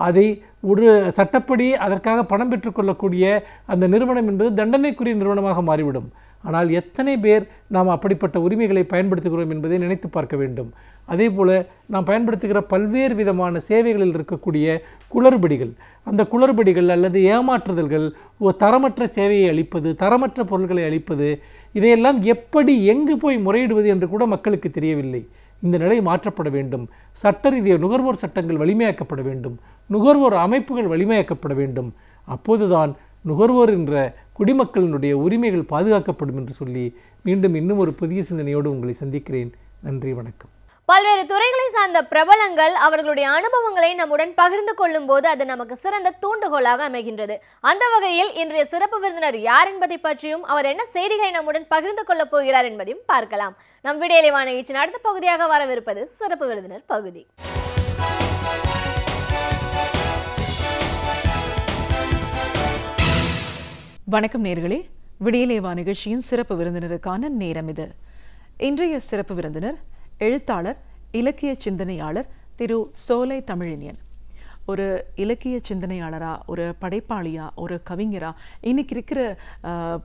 S3: அதை ஒரு சட்டப்படி அதற்காக பணம் பெற்றுக்கொள்ளக்கூடிய அந்த நிறுவனம் என்பது தண்டனைக்குரிய நிறுவனமாக மாறிவிடும் ஆனால் எத்தனை பேர் நாம் அப்படிப்பட்ட உரிமைகளை பயன்படுத்துகிறோம் என்பதை நினைத்து பார்க்க வேண்டும் அதே போல் நாம் பயன்படுத்துகிற பல்வேறு விதமான சேவைகளில் இருக்கக்கூடிய குளறுபடிகள் அந்த குளறுபடிகள் அல்லது ஏமாற்றுதல்கள் ஒரு தரமற்ற சேவையை அளிப்பது தரமற்ற பொருட்களை அளிப்பது இதையெல்லாம் எப்படி எங்கு போய் முறையிடுவது என்று கூட மக்களுக்கு தெரியவில்லை இந்த நிலை மாற்றப்பட வேண்டும் சட்ட ரீதியாக நுகர்வோர் சட்டங்கள் வலிமையாக்கப்பட வேண்டும் நுகர்வோர் அமைப்புகள் வலிமையாக்கப்பட வேண்டும் அப்போதுதான் நுகர்வோர் என்ற குடிமக்களினுடைய உரிமைகள் பாதுகாக்கப்படும் என்று சொல்லி மீண்டும் இன்னும் ஒரு புதிய சிந்தனையோடு உங்களை சந்திக்கிறேன் நன்றி வணக்கம்
S1: பல்வேறு துறைகளை சார்ந்த பிரபலங்கள் அவர்களுடைய அனுபவங்களை நம்முடன் பகிர்ந்து கொள்ளும் போது அது நமக்கு சிறந்த தூண்டுகோலாக அமைகின்றது அந்த வகையில் இன்றைய சிறப்பு விருந்தினர் யார் என்பதை பற்றியும் அவர் என்ன செய்திகளை நம்முடன் பகிர்ந்து கொள்ளப் போகிறார் என்பதையும் பார்க்கலாம் நம் விடையிலைவான நிகழ்ச்சியின் அடுத்த பகுதியாக வரவிருப்பது சிறப்பு விருந்தினர் பகுதி
S4: வணக்கம் நேர்களே விடியலேவா நிகழ்ச்சியின் சிறப்பு விருந்தினருக்கான நேரம் இது இன்றைய சிறப்பு விருந்தினர் எழுத்தாளர் இலக்கிய சிந்தனையாளர் திரு சோலை தமிழினியன் ஒரு இலக்கிய சிந்தனையாளராக ஒரு படைப்பாளியாக ஒரு கவிஞராக இன்றைக்கி இருக்கிற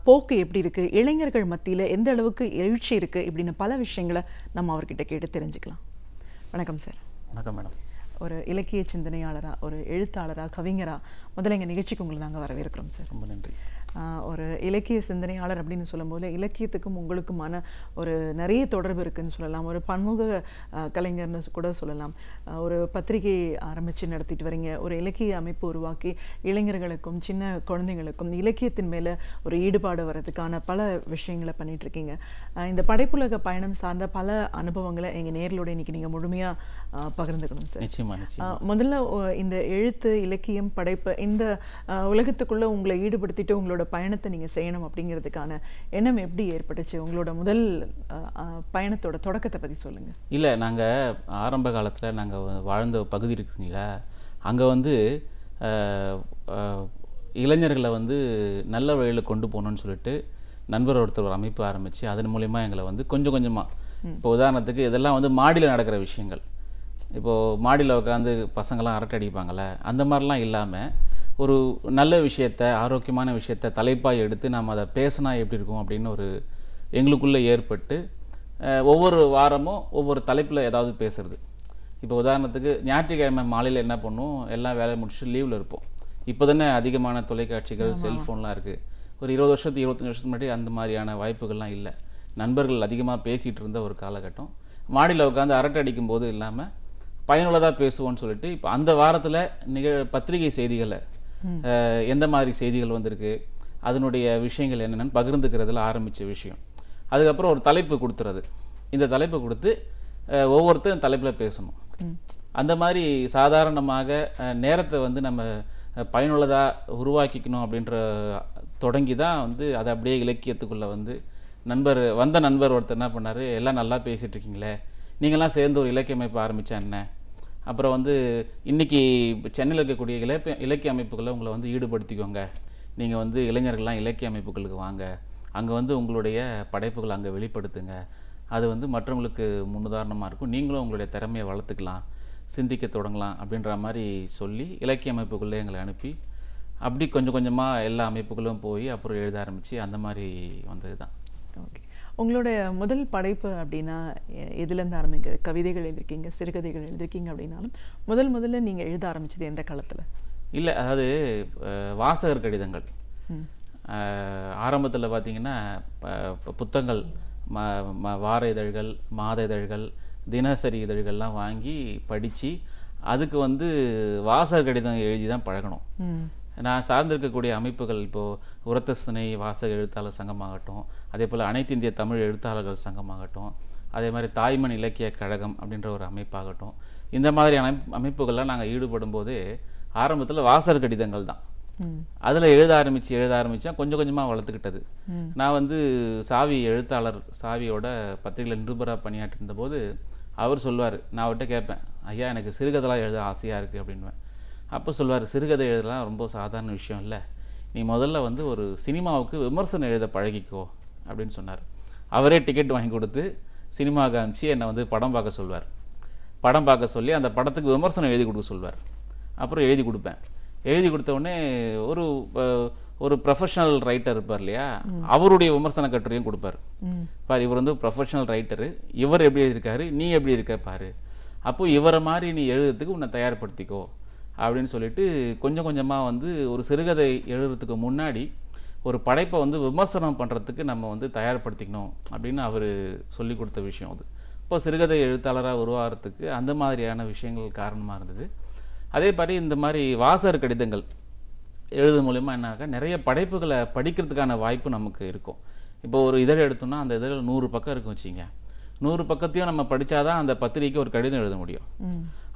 S4: போக்கு எப்படி இருக்குது இளைஞர்கள் மத்தியில் எந்த அளவுக்கு எழுச்சி இருக்குது இப்படின்னு பல விஷயங்களை நம்ம அவர்கிட்ட கேட்டு தெரிஞ்சுக்கலாம் வணக்கம் சார் வணக்கம் மேடம் ஒரு இலக்கிய சிந்தனையாளராக ஒரு எழுத்தாளராக கவிஞராக முதல்ல எங்கள் நிகழ்ச்சிக்கு உங்களை நாங்கள் வரவேற்கிறோம் சார் ரொம்ப நன்றி ஒரு இலக்கிய சிந்தனையாளர் அப்படின்னு சொல்லும்போது இலக்கியத்துக்கும் உங்களுக்குமான ஒரு நிறைய தொடர்பு இருக்குதுன்னு சொல்லலாம் ஒரு பன்முக கலைஞர்னு கூட சொல்லலாம் ஒரு பத்திரிகை ஆரம்பித்து நடத்திட்டு வரீங்க ஒரு இலக்கிய அமைப்பு உருவாக்கி இளைஞர்களுக்கும் சின்ன குழந்தைங்களுக்கும் இலக்கியத்தின் மேலே ஒரு ஈடுபாடு வர்றதுக்கான பல விஷயங்களை பண்ணிகிட்ருக்கீங்க இந்த படைப்புலக பயணம் சார்ந்த பல அனுபவங்களை எங்கள் நேர்களோட இன்றைக்கி நீங்கள் முழுமையாக பகிர்ந்துக்கணும்
S5: சார்
S4: முதல்ல இந்த எழுத்து இலக்கியம் படைப்பு இந்த உலகத்துக்குள்ளே உங்களை ஈடுபடுத்திட்டு உங்களோட உங்களோட பயணத்தை நீங்கள் செய்யணும் அப்படிங்கிறதுக்கான எண்ணம் எப்படி ஏற்பட்டுச்சு உங்களோட முதல் பயணத்தோட தொடக்கத்தை பற்றி சொல்லுங்கள்
S5: இல்லை நாங்கள் ஆரம்ப காலத்தில் நாங்கள் வாழ்ந்த பகுதி இருக்குங்களா அங்கே வந்து இளைஞர்களை வந்து நல்ல வழியில் கொண்டு போகணும்னு சொல்லிட்டு நண்பர் ஒருத்தர் ஒரு அமைப்பு ஆரம்பித்து அதன் மூலயமா எங்களை வந்து கொஞ்சம் கொஞ்சமாக இப்போ உதாரணத்துக்கு இதெல்லாம் வந்து மாடியில் நடக்கிற விஷயங்கள் இப்போது மாடியில் உட்காந்து பசங்களாம் அரட்டை அடிப்பாங்கள்ல அந்த மாதிரிலாம் இல்லாமல் ஒரு நல்ல விஷயத்த ஆரோக்கியமான விஷயத்த தலைப்பாக எடுத்து நாம் அதை பேசினா எப்படி இருக்கும் அப்படின்னு ஒரு எங்களுக்குள்ளே ஏற்பட்டு ஒவ்வொரு வாரமும் ஒவ்வொரு தலைப்பில் ஏதாவது பேசுகிறது இப்போ உதாரணத்துக்கு ஞாயிற்றுக்கிழமை மாலையில் என்ன பண்ணுவோம் எல்லாம் வேலையை முடிச்சுட்டு லீவில் இருப்போம் இப்போ தானே அதிகமான தொலைக்காட்சிகள் செல்ஃபோன்லாம் இருக்குது ஒரு இருபது வருஷத்துக்கு இருபத்தஞ்சி வருஷத்துக்கு முன்னாடி அந்த மாதிரியான வாய்ப்புகள்லாம் இல்லை நண்பர்கள் அதிகமாக பேசிகிட்டு இருந்த ஒரு காலகட்டம் மாடியில் உட்காந்து அரட்டை அடிக்கும் போது இல்லாமல் பயனுள்ளதாக பேசுவோன்னு சொல்லிட்டு இப்போ அந்த வாரத்தில் நிக பத்திரிகை செய்திகளை எந்த மாதிரி செய்திகள் வந்திருக்கு அதனுடைய விஷயங்கள் என்னென்னு பகிர்ந்துக்கிறதுல ஆரம்பித்த விஷயம் அதுக்கப்புறம் ஒரு தலைப்பு கொடுத்துறது இந்த தலைப்பு கொடுத்து ஒவ்வொருத்தரும் தலைப்பில் பேசணும் அந்த மாதிரி சாதாரணமாக நேரத்தை வந்து நம்ம பயனுள்ளதாக உருவாக்கிக்கணும் அப்படின்ற தொடங்கி தான் வந்து அதை அப்படியே இலக்கியத்துக்குள்ளே வந்து நண்பர் வந்த நண்பர் ஒருத்தர் என்ன பண்ணார் எல்லாம் நல்லா பேசிகிட்ருக்கீங்களே நீங்களாம் சேர்ந்து ஒரு இலக்கியமைப்பு ஆரம்பித்தா என்ன அப்புறம் வந்து இன்றைக்கி சென்னையில் இருக்கக்கூடிய இலக்கிய இலக்கிய அமைப்புகளை உங்களை வந்து ஈடுபடுத்திக்கோங்க நீங்கள் வந்து இளைஞர்கள்லாம் இலக்கிய அமைப்புகளுக்கு வாங்க அங்கே வந்து உங்களுடைய படைப்புகளை அங்கே வெளிப்படுத்துங்க அது வந்து மற்றவங்களுக்கு முன்னுதாரணமாக இருக்கும் நீங்களும் உங்களுடைய திறமையை வளர்த்துக்கலாம் சிந்திக்க தொடங்கலாம் அப்படின்ற மாதிரி சொல்லி இலக்கிய அமைப்புக்குள்ளே எங்களை அனுப்பி அப்படி கொஞ்சம் கொஞ்சமாக எல்லா அமைப்புகளும் போய் அப்புறம் எழுத ஆரம்பித்து அந்த மாதிரி வந்தது தான்
S4: ஓகே உங்களுடைய முதல் படைப்பு அப்படின்னா எதுலேருந்து ஆரம்பிங்க கவிதைகள் எழுதிருக்கீங்க சிறுகதைகள் எழுதிருக்கீங்க அப்படின்னாலும் முதல் முதல்ல நீங்கள் எழுத ஆரம்பிச்சது எந்த காலத்தில்
S5: இல்லை அதாவது வாசகர் கடிதங்கள் ஆரம்பத்தில் பார்த்தீங்கன்னா புத்தகங்கள் ம வார இதழ்கள் மாத இதழ்கள் தினசரி இதழ்கள்லாம் வாங்கி படித்து அதுக்கு வந்து வாசகர் கடிதம் எழுதி தான் பழகணும் நான் சார்ந்திருக்கக்கூடிய அமைப்புகள் இப்போது உரத்த சினை வாசக எழுத்தாளர் சங்கமாகட்டும் அதே போல் அனைத்து இந்திய தமிழ் எழுத்தாளர்கள் சங்கமாகட்டும் அதே மாதிரி தாய்மண் இலக்கிய கழகம் அப்படின்ற ஒரு அமைப்பாகட்டும் இந்த மாதிரி அமைப்புகள்லாம் நாங்கள் ஈடுபடும் போது ஆரம்பத்தில் வாசர் கடிதங்கள் தான் அதில் எழுத ஆரம்பித்து எழுத ஆரம்பித்தா கொஞ்சம் கொஞ்சமாக வளர்த்துக்கிட்டது நான் வந்து சாவி எழுத்தாளர் சாவியோட பத்திரிகையில் நிருபராக பணியாற்றிருந்த போது அவர் சொல்லுவார் நான் அவர்கிட்ட கேட்பேன் ஐயா எனக்கு சிறுகதெல்லாம் எழுத ஆசையாக இருக்குது அப்படின்வேன் அப்போ சொல்வார் சிறுகதை எழுதலாம் ரொம்ப சாதாரண விஷயம் இல்லை நீ முதல்ல வந்து ஒரு சினிமாவுக்கு விமர்சனம் எழுத பழகிக்கோ அப்படின்னு சொன்னார் அவரே டிக்கெட் வாங்கி கொடுத்து சினிமாவுக்கு காமிச்சு என்னை வந்து படம் பார்க்க சொல்வார் படம் பார்க்க சொல்லி அந்த படத்துக்கு விமர்சனம் எழுதி கொடுக்க சொல்வார் அப்புறம் எழுதி கொடுப்பேன் எழுதி கொடுத்தவுடனே ஒரு ஒரு ப்ரொஃபஷனல் ரைட்டர் இருப்பார் இல்லையா அவருடைய விமர்சன கட்டுரையும் கொடுப்பார் பாரு இவர் வந்து ப்ரொஃபஷனல் ரைட்டரு இவர் எப்படி எழுதியிருக்காரு நீ எப்படி இருக்க பாரு அப்போது இவரை மாதிரி நீ எழுதுறதுக்கு உன்னை தயார்படுத்திக்கோ அப்படின்னு சொல்லிட்டு கொஞ்சம் கொஞ்சமாக வந்து ஒரு சிறுகதை எழுதுறதுக்கு முன்னாடி ஒரு படைப்பை வந்து விமர்சனம் பண்ணுறதுக்கு நம்ம வந்து தயார்படுத்திக்கணும் அப்படின்னு அவர் சொல்லி கொடுத்த விஷயம் அது இப்போ சிறுகதை எழுத்தாளராக உருவாகிறதுக்கு அந்த மாதிரியான விஷயங்கள் காரணமாக இருந்தது அதே மாதிரி இந்த மாதிரி வாசர் கடிதங்கள் எழுது மூலிமா என்னாக்கா நிறைய படைப்புகளை படிக்கிறதுக்கான வாய்ப்பு நமக்கு இருக்கும் இப்போ ஒரு இதழ் எடுத்தோம்னா அந்த இதழில் நூறு பக்கம் இருக்கும் வச்சிங்க நூறு பக்கத்தையும் நம்ம படித்தாதான் அந்த பத்திரிக்கை ஒரு கடிதம் எழுத முடியும்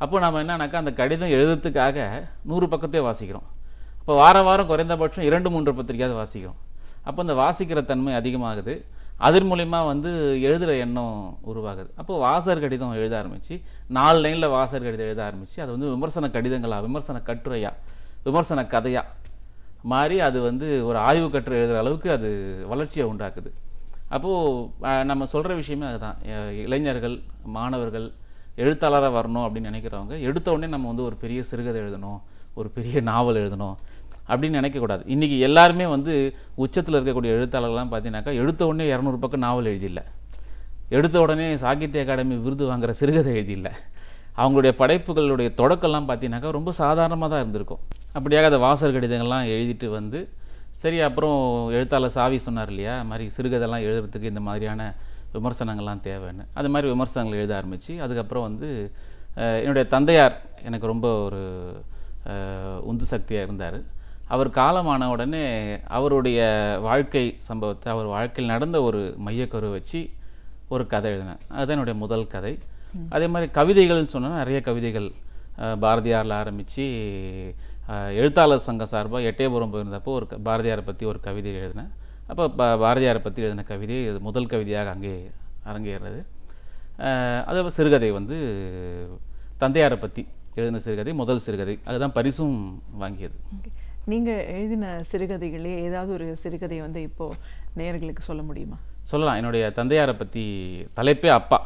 S5: அப்போ நாம் என்னன்னாக்கா அந்த கடிதம் எழுதுறதுக்காக நூறு பக்கத்தே வாசிக்கிறோம் இப்போ வார வாரம் குறைந்தபட்சம் இரண்டு மூன்று பத்திரிக்கையாவது வாசிக்கிறோம் அப்போ அந்த வாசிக்கிற தன்மை அதிகமாகுது அதன் மூலிமா வந்து எழுதுகிற எண்ணம் உருவாகுது அப்போது வாசர் கடிதம் எழுத ஆரம்பித்து நாலு லைனில் வாசர் கடிதம் எழுத ஆரம்பித்து அது வந்து விமர்சன கடிதங்களாக விமர்சன கட்டுரையாக விமர்சன கதையாக மாறி அது வந்து ஒரு ஆய்வு கட்டுரை எழுதுகிற அளவுக்கு அது வளர்ச்சியை உண்டாக்குது அப்போது நம்ம சொல்கிற விஷயமே அதுதான் இளைஞர்கள் மாணவர்கள் எழுத்தாளராக வரணும் அப்படின்னு நினைக்கிறவங்க எடுத்த உடனே நம்ம வந்து ஒரு பெரிய சிறுகதை எழுதணும் ஒரு பெரிய நாவல் எழுதணும் அப்படின்னு நினைக்கக்கூடாது இன்றைக்கி எல்லாருமே வந்து உச்சத்தில் இருக்கக்கூடிய எழுத்தாளர்லாம் பார்த்தீங்கன்னாக்கா எடுத்த உடனே இரநூறு பக்கம் நாவல் எழுதியில்லை எடுத்த உடனே சாகித்ய அகாடமி விருது வாங்குகிற சிறுகதை எழுதியில்லை அவங்களுடைய படைப்புகளுடைய தொடக்கம்லாம் பார்த்தீங்கன்னாக்கா ரொம்ப சாதாரணமாக தான் இருந்திருக்கும் அப்படியாக அதை வாசர் கடிதங்கள்லாம் எழுதிட்டு வந்து சரி அப்புறம் எழுத்தாளர் சாவி சொன்னார் இல்லையா மாதிரி சிறுகதைலாம் எழுதுறதுக்கு இந்த மாதிரியான விமர்சனங்கள்லாம் தேவைன்னு அது மாதிரி விமர்சனங்கள் எழுத ஆரம்பித்து அதுக்கப்புறம் வந்து என்னுடைய தந்தையார் எனக்கு ரொம்ப ஒரு உந்து சக்தியாக இருந்தார் அவர் காலமான உடனே அவருடைய வாழ்க்கை சம்பவத்தை அவர் வாழ்க்கையில் நடந்த ஒரு மையக்கரு வச்சு ஒரு கதை எழுதினேன் அதுதான் என்னுடைய முதல் கதை அதே மாதிரி கவிதைகள்னு சொன்னால் நிறைய கவிதைகள் பாரதியாரில் ஆரம்பித்து எழுத்தாளர் சங்கம் சார்பாக எட்டயபுரம் போயிருந்தப்போ ஒரு பாரதியாரை பற்றி ஒரு கவிதை எழுதினேன் அப்போ ப பாரதியாரை பற்றி எழுதின கவிதை அது முதல் கவிதையாக அங்கே அரங்கேறது அது சிறுகதை வந்து தந்தையாரை பற்றி எழுதின சிறுகதை முதல் சிறுகதை அதுதான் பரிசும் வாங்கியது
S4: நீங்கள் எழுதின சிறுகதைகளே ஏதாவது ஒரு சிறுகதை வந்து இப்போது நேர்களுக்கு சொல்ல முடியுமா
S5: சொல்லலாம் என்னுடைய தந்தையாரை பற்றி தலைப்பே அப்பா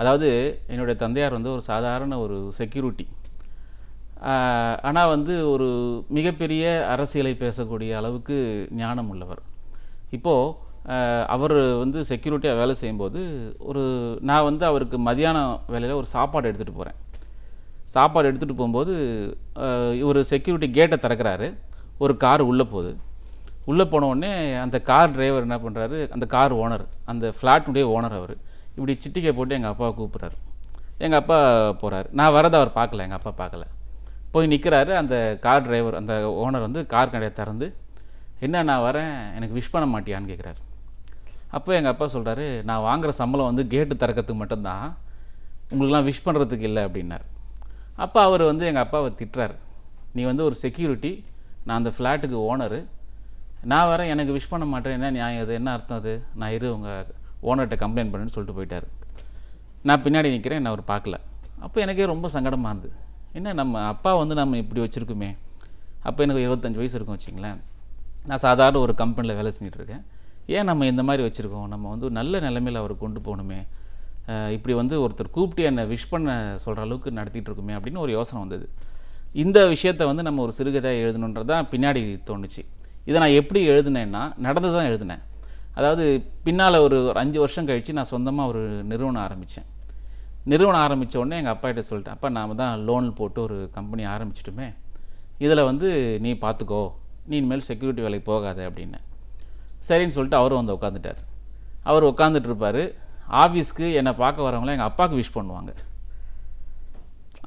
S5: அதாவது என்னுடைய தந்தையார் வந்து ஒரு சாதாரண ஒரு செக்யூரிட்டி ஆனால் வந்து ஒரு மிகப்பெரிய அரசியலை பேசக்கூடிய அளவுக்கு ஞானம் உள்ளவர் இப்போது அவர் வந்து செக்யூரிட்டியாக வேலை செய்யும்போது ஒரு நான் வந்து அவருக்கு மதியான வேலையில் ஒரு சாப்பாடு எடுத்துகிட்டு போகிறேன் சாப்பாடு எடுத்துகிட்டு போகும்போது இவர் செக்யூரிட்டி கேட்டை திறக்கிறாரு ஒரு கார் உள்ளே போகுது உள்ளே போனவுடனே அந்த கார் டிரைவர் என்ன பண்ணுறாரு அந்த கார் ஓனர் அந்த ஃப்ளாட்டுடைய ஓனர் அவர் இப்படி சிட்டிக்கை போட்டு எங்கள் அப்பாவை கூப்பிட்றாரு எங்கள் அப்பா போகிறாரு நான் வரதை அவர் பார்க்கல எங்கள் அப்பா பார்க்கல போய் நிற்கிறாரு அந்த கார் டிரைவர் அந்த ஓனர் வந்து கார் கடையை திறந்து என்ன நான் வரேன் எனக்கு விஷ் பண்ண மாட்டியான்னு கேட்குறாரு அப்போ எங்கள் அப்பா சொல்கிறாரு நான் வாங்குகிற சம்பளம் வந்து கேட்டு திறக்கிறதுக்கு மட்டும்தான் உங்களுக்குலாம் விஷ் பண்ணுறதுக்கு இல்லை அப்படின்னார் அப்போ அவர் வந்து எங்கள் அப்பாவை திட்டுறாரு நீ வந்து ஒரு செக்யூரிட்டி நான் அந்த ஃப்ளாட்டுக்கு ஓனரு நான் வரேன் எனக்கு விஷ் பண்ண மாட்டேன் என்ன நியாயம் அது என்ன அர்த்தம் அது நான் இரு உங்கள் ஓனர்கிட்ட கம்ப்ளைண்ட் பண்ணுன்னு சொல்லிட்டு போயிட்டார் நான் பின்னாடி நிற்கிறேன் என்ன அவர் பார்க்கல அப்போ எனக்கே ரொம்ப சங்கடமாக இருந்தது என்ன நம்ம அப்பா வந்து நம்ம இப்படி வச்சுருக்குமே அப்போ எனக்கு இருபத்தஞ்சி வயசு இருக்கும் வச்சிங்களேன் நான் சாதாரண ஒரு கம்பெனியில் வேலை செஞ்சிட்ருக்கேன் ஏன் நம்ம இந்த மாதிரி வச்சுருக்கோம் நம்ம வந்து நல்ல நிலைமையில் அவர் கொண்டு போகணுமே இப்படி வந்து ஒருத்தர் கூப்பிட்டு என்னை விஷ் பண்ண சொல்கிற அளவுக்கு நடத்திட்டு இருக்குமே அப்படின்னு ஒரு யோசனை வந்தது இந்த விஷயத்தை வந்து நம்ம ஒரு சிறுகதையாக எழுதணுன்றதான் பின்னாடி தோணுச்சு இதை நான் எப்படி எழுதினேன்னா நடந்து தான் எழுதினேன் அதாவது பின்னால் ஒரு அஞ்சு வருஷம் கழித்து நான் சொந்தமாக ஒரு நிறுவனம் ஆரம்பித்தேன் நிறுவனம் ஆரம்பித்த உடனே எங்கள் அப்பாகிட்ட சொல்லிட்டேன் அப்பா நாம் தான் லோன் போட்டு ஒரு கம்பெனி ஆரம்பிச்சிட்டுமே இதில் வந்து நீ பார்த்துக்கோ நீ இனிமேல் செக்யூரிட்டி வேலைக்கு போகாத அப்படின்னு சரின்னு சொல்லிட்டு அவரும் வந்து உட்காந்துட்டார் அவர் இருப்பார் ஆஃபீஸ்க்கு என்னை பார்க்க வரவங்களாம் எங்கள் அப்பாவுக்கு விஷ் பண்ணுவாங்க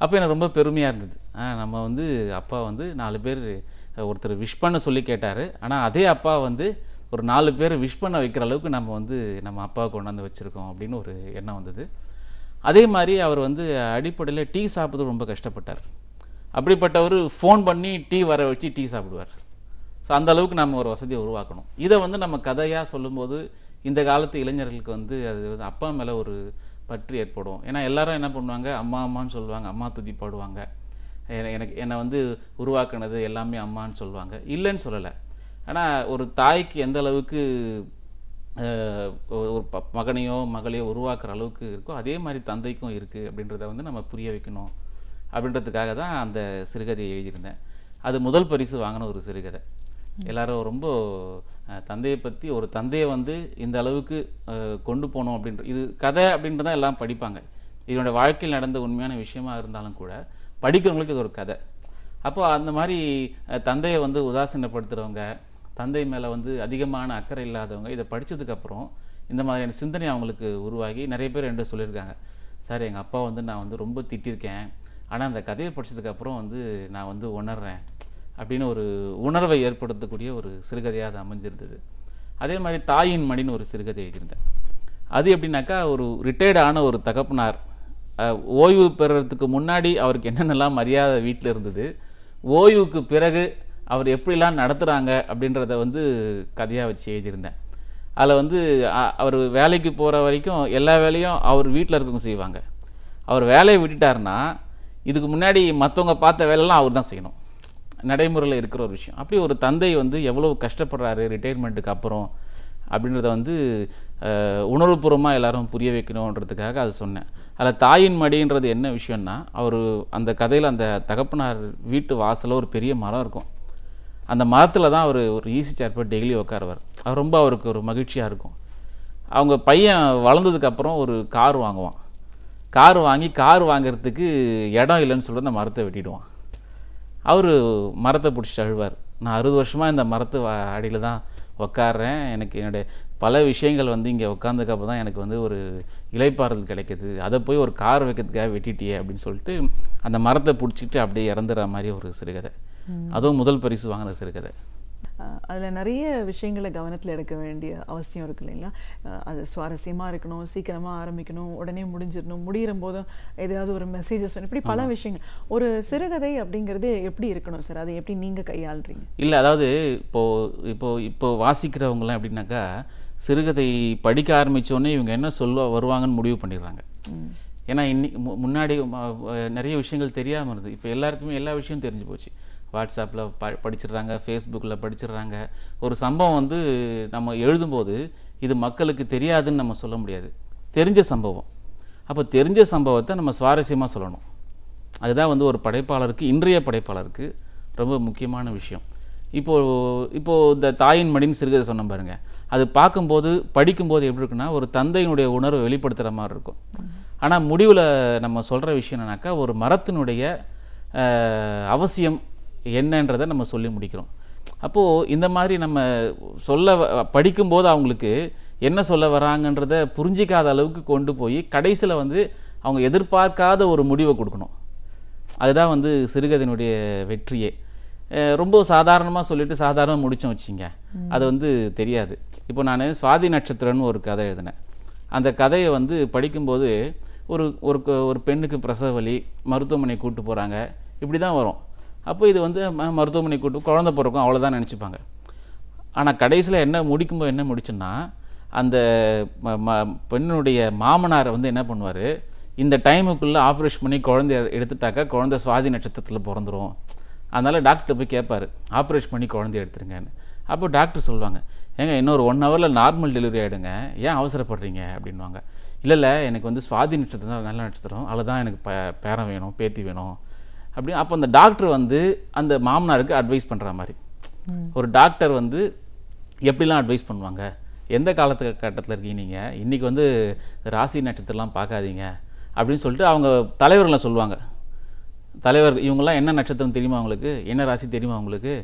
S5: அப்போ எனக்கு ரொம்ப பெருமையாக இருந்தது நம்ம வந்து அப்பா வந்து நாலு பேர் ஒருத்தர் விஷ் பண்ண சொல்லி கேட்டார் ஆனால் அதே அப்பா வந்து ஒரு நாலு பேர் விஷ் பண்ண வைக்கிற அளவுக்கு நம்ம வந்து நம்ம அப்பா கொண்டாந்து வச்சுருக்கோம் அப்படின்னு ஒரு எண்ணம் வந்தது அதே மாதிரி அவர் வந்து அடிப்படையில் டீ சாப்பிட்றது ரொம்ப கஷ்டப்பட்டார் அப்படிப்பட்டவர் ஃபோன் பண்ணி டீ வர வச்சு டீ சாப்பிடுவார் ஸோ அந்தளவுக்கு நம்ம ஒரு வசதியை உருவாக்கணும் இதை வந்து நம்ம கதையாக சொல்லும்போது இந்த காலத்து இளைஞர்களுக்கு வந்து அது வந்து அப்பா மேலே ஒரு பற்று ஏற்படும் ஏன்னா எல்லாரும் என்ன பண்ணுவாங்க அம்மா அம்மான்னு சொல்லுவாங்க அம்மா துதி பாடுவாங்க எனக்கு என்னை வந்து உருவாக்குனது எல்லாமே அம்மான்னு சொல்லுவாங்க இல்லைன்னு சொல்லலை ஆனால் ஒரு தாய்க்கு எந்த அளவுக்கு ஒரு மகனையோ மகளையோ உருவாக்குற அளவுக்கு இருக்கோ அதே மாதிரி தந்தைக்கும் இருக்குது அப்படின்றத வந்து நம்ம புரிய வைக்கணும் அப்படின்றதுக்காக தான் அந்த சிறுகதையை எழுதியிருந்தேன் அது முதல் பரிசு வாங்கின ஒரு சிறுகதை எல்லாரும் ரொம்ப தந்தையை பற்றி ஒரு தந்தையை வந்து இந்த அளவுக்கு கொண்டு போனோம் அப்படின்ற இது கதை அப்படின்றத எல்லாம் படிப்பாங்க இதனோட வாழ்க்கையில் நடந்த உண்மையான விஷயமா இருந்தாலும் கூட படிக்கிறவங்களுக்கு இது ஒரு கதை அப்போ அந்த மாதிரி தந்தையை வந்து உதாசீனப்படுத்துகிறவங்க தந்தை மேலே வந்து அதிகமான அக்கறை இல்லாதவங்க இதை படித்ததுக்கப்புறம் இந்த மாதிரியான சிந்தனை அவங்களுக்கு உருவாகி நிறைய பேர் என்று சொல்லியிருக்காங்க சார் எங்கள் அப்பா வந்து நான் வந்து ரொம்ப திட்டிருக்கேன் ஆனால் அந்த கதையை படித்ததுக்கப்புறம் வந்து நான் வந்து உணர்றேன் அப்படின்னு ஒரு உணர்வை ஏற்படுத்தக்கூடிய ஒரு சிறுகதையாக அது அமைஞ்சிருந்தது அதே மாதிரி தாயின் மணின்னு ஒரு சிறுகதை எழுதியிருந்தேன் அது எப்படின்னாக்கா ஒரு ரிட்டையர்டான ஒரு தகப்பனார் ஓய்வு பெறுறதுக்கு முன்னாடி அவருக்கு என்னென்னலாம் மரியாதை வீட்டில் இருந்தது ஓய்வுக்கு பிறகு அவர் எப்படிலாம் நடத்துகிறாங்க அப்படின்றத வந்து கதையாக வச்சு எழுதியிருந்தேன் அதில் வந்து அவர் வேலைக்கு போகிற வரைக்கும் எல்லா வேலையும் அவர் வீட்டில் இருக்கவங்க செய்வாங்க அவர் வேலையை விட்டுட்டாருன்னா இதுக்கு முன்னாடி மற்றவங்க பார்த்த வேலைலாம் அவர் தான் செய்யணும் நடைமுறையில் இருக்கிற ஒரு விஷயம் அப்படி ஒரு தந்தை வந்து எவ்வளோ கஷ்டப்படுறாரு ரிட்டையர்மெண்ட்டுக்கு அப்புறம் அப்படின்றத வந்து உணர்வுபூர்வமாக எல்லாரும் புரிய வைக்கணுன்றதுக்காக அதை சொன்னேன் அதில் தாயின் மடின்றது என்ன விஷயம்னா அவர் அந்த கதையில் அந்த தகப்பனார் வீட்டு வாசலில் ஒரு பெரிய மரம் இருக்கும் அந்த மரத்தில் தான் அவர் ஒரு ஈஸி சேர் போய் டெய்லி உட்காருவார் அவர் ரொம்ப அவருக்கு ஒரு மகிழ்ச்சியாக இருக்கும் அவங்க பையன் வளர்ந்ததுக்கப்புறம் ஒரு கார் வாங்குவான் கார் வாங்கி கார் வாங்கிறதுக்கு இடம் இல்லைன்னு சொல்லிட்டு அந்த மரத்தை வெட்டிடுவான் அவர் மரத்தை பிடிச்சிட்டு அழுவார் நான் அறுபது வருஷமாக இந்த மரத்து அடியில் தான் உக்காடுறேன் எனக்கு என்னுடைய பல விஷயங்கள் வந்து இங்கே உட்காந்துக்கப்போ தான் எனக்கு வந்து ஒரு இலைப்பாறுதல் கிடைக்கிது அதை போய் ஒரு கார் வைக்கிறதுக்காக வெட்டிட்டியே அப்படின்னு சொல்லிட்டு அந்த மரத்தை பிடிச்சிட்டு அப்படியே இறந்துற மாதிரி ஒரு சிறுகதை அதுவும் முதல் பரிசு வாங்கின சிறுகதை
S4: அதில் நிறைய விஷயங்களை கவனத்தில் எடுக்க வேண்டிய அவசியம் இருக்கு இல்லைங்களா அது சுவாரஸ்யமாக இருக்கணும் சீக்கிரமாக ஆரம்பிக்கணும் உடனே முடிஞ்சிடணும் முடிகிற போதும் ஏதாவது ஒரு மெசேஜஸ் இப்படி பல விஷயங்கள் ஒரு சிறுகதை அப்படிங்கிறது எப்படி இருக்கணும் சார் அதை எப்படி நீங்கள் கையாளுறீங்க
S5: இல்லை அதாவது இப்போது இப்போது இப்போ வாசிக்கிறவங்களாம் எப்படின்னாக்கா சிறுகதை படிக்க ஆரம்பித்தோடனே இவங்க என்ன சொல்ல வருவாங்கன்னு முடிவு பண்ணிடுறாங்க ஏன்னா இன்னி முன்னாடி நிறைய விஷயங்கள் தெரியாமல் இருந்தது இப்போ எல்லாருக்குமே எல்லா விஷயமும் தெரிஞ்சு போச்சு வாட்ஸ்அப்பில் ப படிச்சிடுறாங்க ஃபேஸ்புக்கில் படிச்சிடுறாங்க ஒரு சம்பவம் வந்து நம்ம எழுதும்போது இது மக்களுக்கு தெரியாதுன்னு நம்ம சொல்ல முடியாது தெரிஞ்ச சம்பவம் அப்போ தெரிஞ்ச சம்பவத்தை நம்ம சுவாரஸ்யமாக சொல்லணும் அதுதான் வந்து ஒரு படைப்பாளருக்கு இன்றைய படைப்பாளருக்கு ரொம்ப முக்கியமான விஷயம் இப்போது இப்போது இந்த தாயின் மடின் சிறுகதை சொன்ன பாருங்கள் அது பார்க்கும்போது படிக்கும்போது எப்படி இருக்குன்னா ஒரு தந்தையினுடைய உணர்வை வெளிப்படுத்துகிற மாதிரி இருக்கும் ஆனால் முடிவில் நம்ம சொல்கிற விஷயம் என்னன்னாக்கா ஒரு மரத்தினுடைய அவசியம் என்னன்றதை நம்ம சொல்லி முடிக்கிறோம் அப்போது இந்த மாதிரி நம்ம சொல்ல படிக்கும்போது அவங்களுக்கு என்ன சொல்ல வராங்கன்றத புரிஞ்சிக்காத அளவுக்கு கொண்டு போய் கடைசியில் வந்து அவங்க எதிர்பார்க்காத ஒரு முடிவை கொடுக்கணும் அதுதான் வந்து சிறுகதையினுடைய வெற்றியே ரொம்ப சாதாரணமாக சொல்லிட்டு சாதாரணமாக முடித்தோம் வச்சிங்க அது வந்து தெரியாது இப்போ நான் சுவாதி நட்சத்திரம்னு ஒரு கதை எழுதினேன் அந்த கதையை வந்து படிக்கும்போது ஒரு ஒரு ஒரு பெண்ணுக்கு பிரசவ வலி மருத்துவமனை கூப்பிட்டு போகிறாங்க இப்படி தான் வரும் அப்போ இது வந்து மருத்துவமனை கூட்டு குழந்த பிறக்கும் அவ்வளோதான் நினச்சிப்பாங்க ஆனால் கடைசியில் என்ன முடிக்கும்போது என்ன முடிச்சுன்னா அந்த ம பெண்ணுடைய மாமனாரை வந்து என்ன பண்ணுவார் இந்த டைமுக்குள்ளே ஆப்ரேஷன் பண்ணி குழந்தைய எடுத்துட்டாக்கா குழந்தை சுவாதி நட்சத்திரத்தில் பிறந்துடும் அதனால் டாக்டர் போய் கேட்பார் ஆப்ரேஷன் பண்ணி குழந்தைய எடுத்துருங்கன்னு அப்போ டாக்டர் சொல்லுவாங்க ஏங்க இன்னொரு ஒன் ஹவரில் நார்மல் டெலிவரி ஆகிடுங்க ஏன் அவசரப்படுறீங்க அப்படின்வாங்க இல்லை இல்லை எனக்கு வந்து சுவாதி நட்சத்திரம் நல்ல நட்சத்திரம் அதில் தான் எனக்கு ப பேரம் வேணும் பேத்தி வேணும் அப்படின்னு அப்போ அந்த டாக்டர் வந்து அந்த மாமனாருக்கு அட்வைஸ் பண்ணுற மாதிரி ஒரு டாக்டர் வந்து எப்படிலாம் அட்வைஸ் பண்ணுவாங்க எந்த காலத்து கட்டத்தில் இருக்கீங்க நீங்கள் இன்றைக்கி வந்து ராசி நட்சத்திரம்லாம் பார்க்காதீங்க அப்படின்னு சொல்லிட்டு அவங்க தலைவர்களை சொல்லுவாங்க தலைவர் இவங்கெல்லாம் என்ன நட்சத்திரம் தெரியுமா அவங்களுக்கு என்ன ராசி தெரியுமா அவங்களுக்கு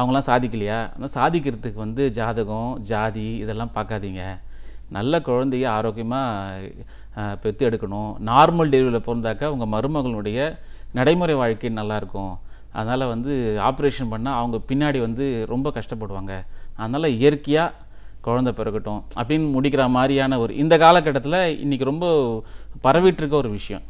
S5: அவங்களாம் சாதிக்கலையா ஆனால் சாதிக்கிறதுக்கு வந்து ஜாதகம் ஜாதி இதெல்லாம் பார்க்காதீங்க நல்ல குழந்தைய ஆரோக்கியமாக பெற்று எடுக்கணும் நார்மல் டெலிவரியில் பிறந்தாக்கா உங்கள் மருமகளுடைய நடைமுறை வாழ்க்கை நல்லாயிருக்கும் அதனால் வந்து ஆப்ரேஷன் பண்ணால் அவங்க பின்னாடி வந்து ரொம்ப கஷ்டப்படுவாங்க அதனால் இயற்கையாக குழந்த பிறக்கட்டும் அப்படின்னு முடிக்கிற மாதிரியான ஒரு இந்த காலகட்டத்தில் இன்றைக்கி ரொம்ப பரவிட்டுருக்க ஒரு விஷயம்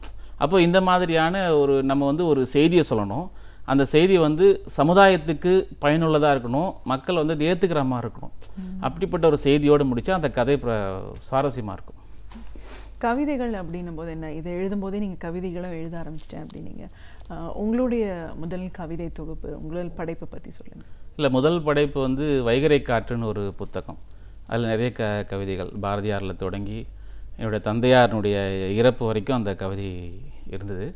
S5: அப்போ இந்த மாதிரியான ஒரு நம்ம வந்து ஒரு செய்தியை சொல்லணும் அந்த செய்தி வந்து சமுதாயத்துக்கு பயனுள்ளதாக இருக்கணும் மக்கள் வந்து ஏற்றுக்கிற மாதிரி இருக்கணும் அப்படிப்பட்ட ஒரு செய்தியோடு முடித்தா அந்த கதை சுவாரஸ்யமாக இருக்கும்
S4: கவிதைகள் அப்படின்னும் போது என்ன இதை எழுதும்போதே நீங்கள் கவிதைகளும் எழுத ஆரம்பிச்சிட்டேன் அப்படின்னீங்க உங்களுடைய முதல் கவிதை தொகுப்பு உங்களது படைப்பை பற்றி சொல்லுங்கள்
S5: இல்லை முதல் படைப்பு வந்து வைகரை காற்றுன்னு ஒரு புத்தகம் அதில் நிறைய க கவிதைகள் பாரதியாரில் தொடங்கி என்னுடைய தந்தையாரனுடைய இறப்பு வரைக்கும் அந்த கவிதை இருந்தது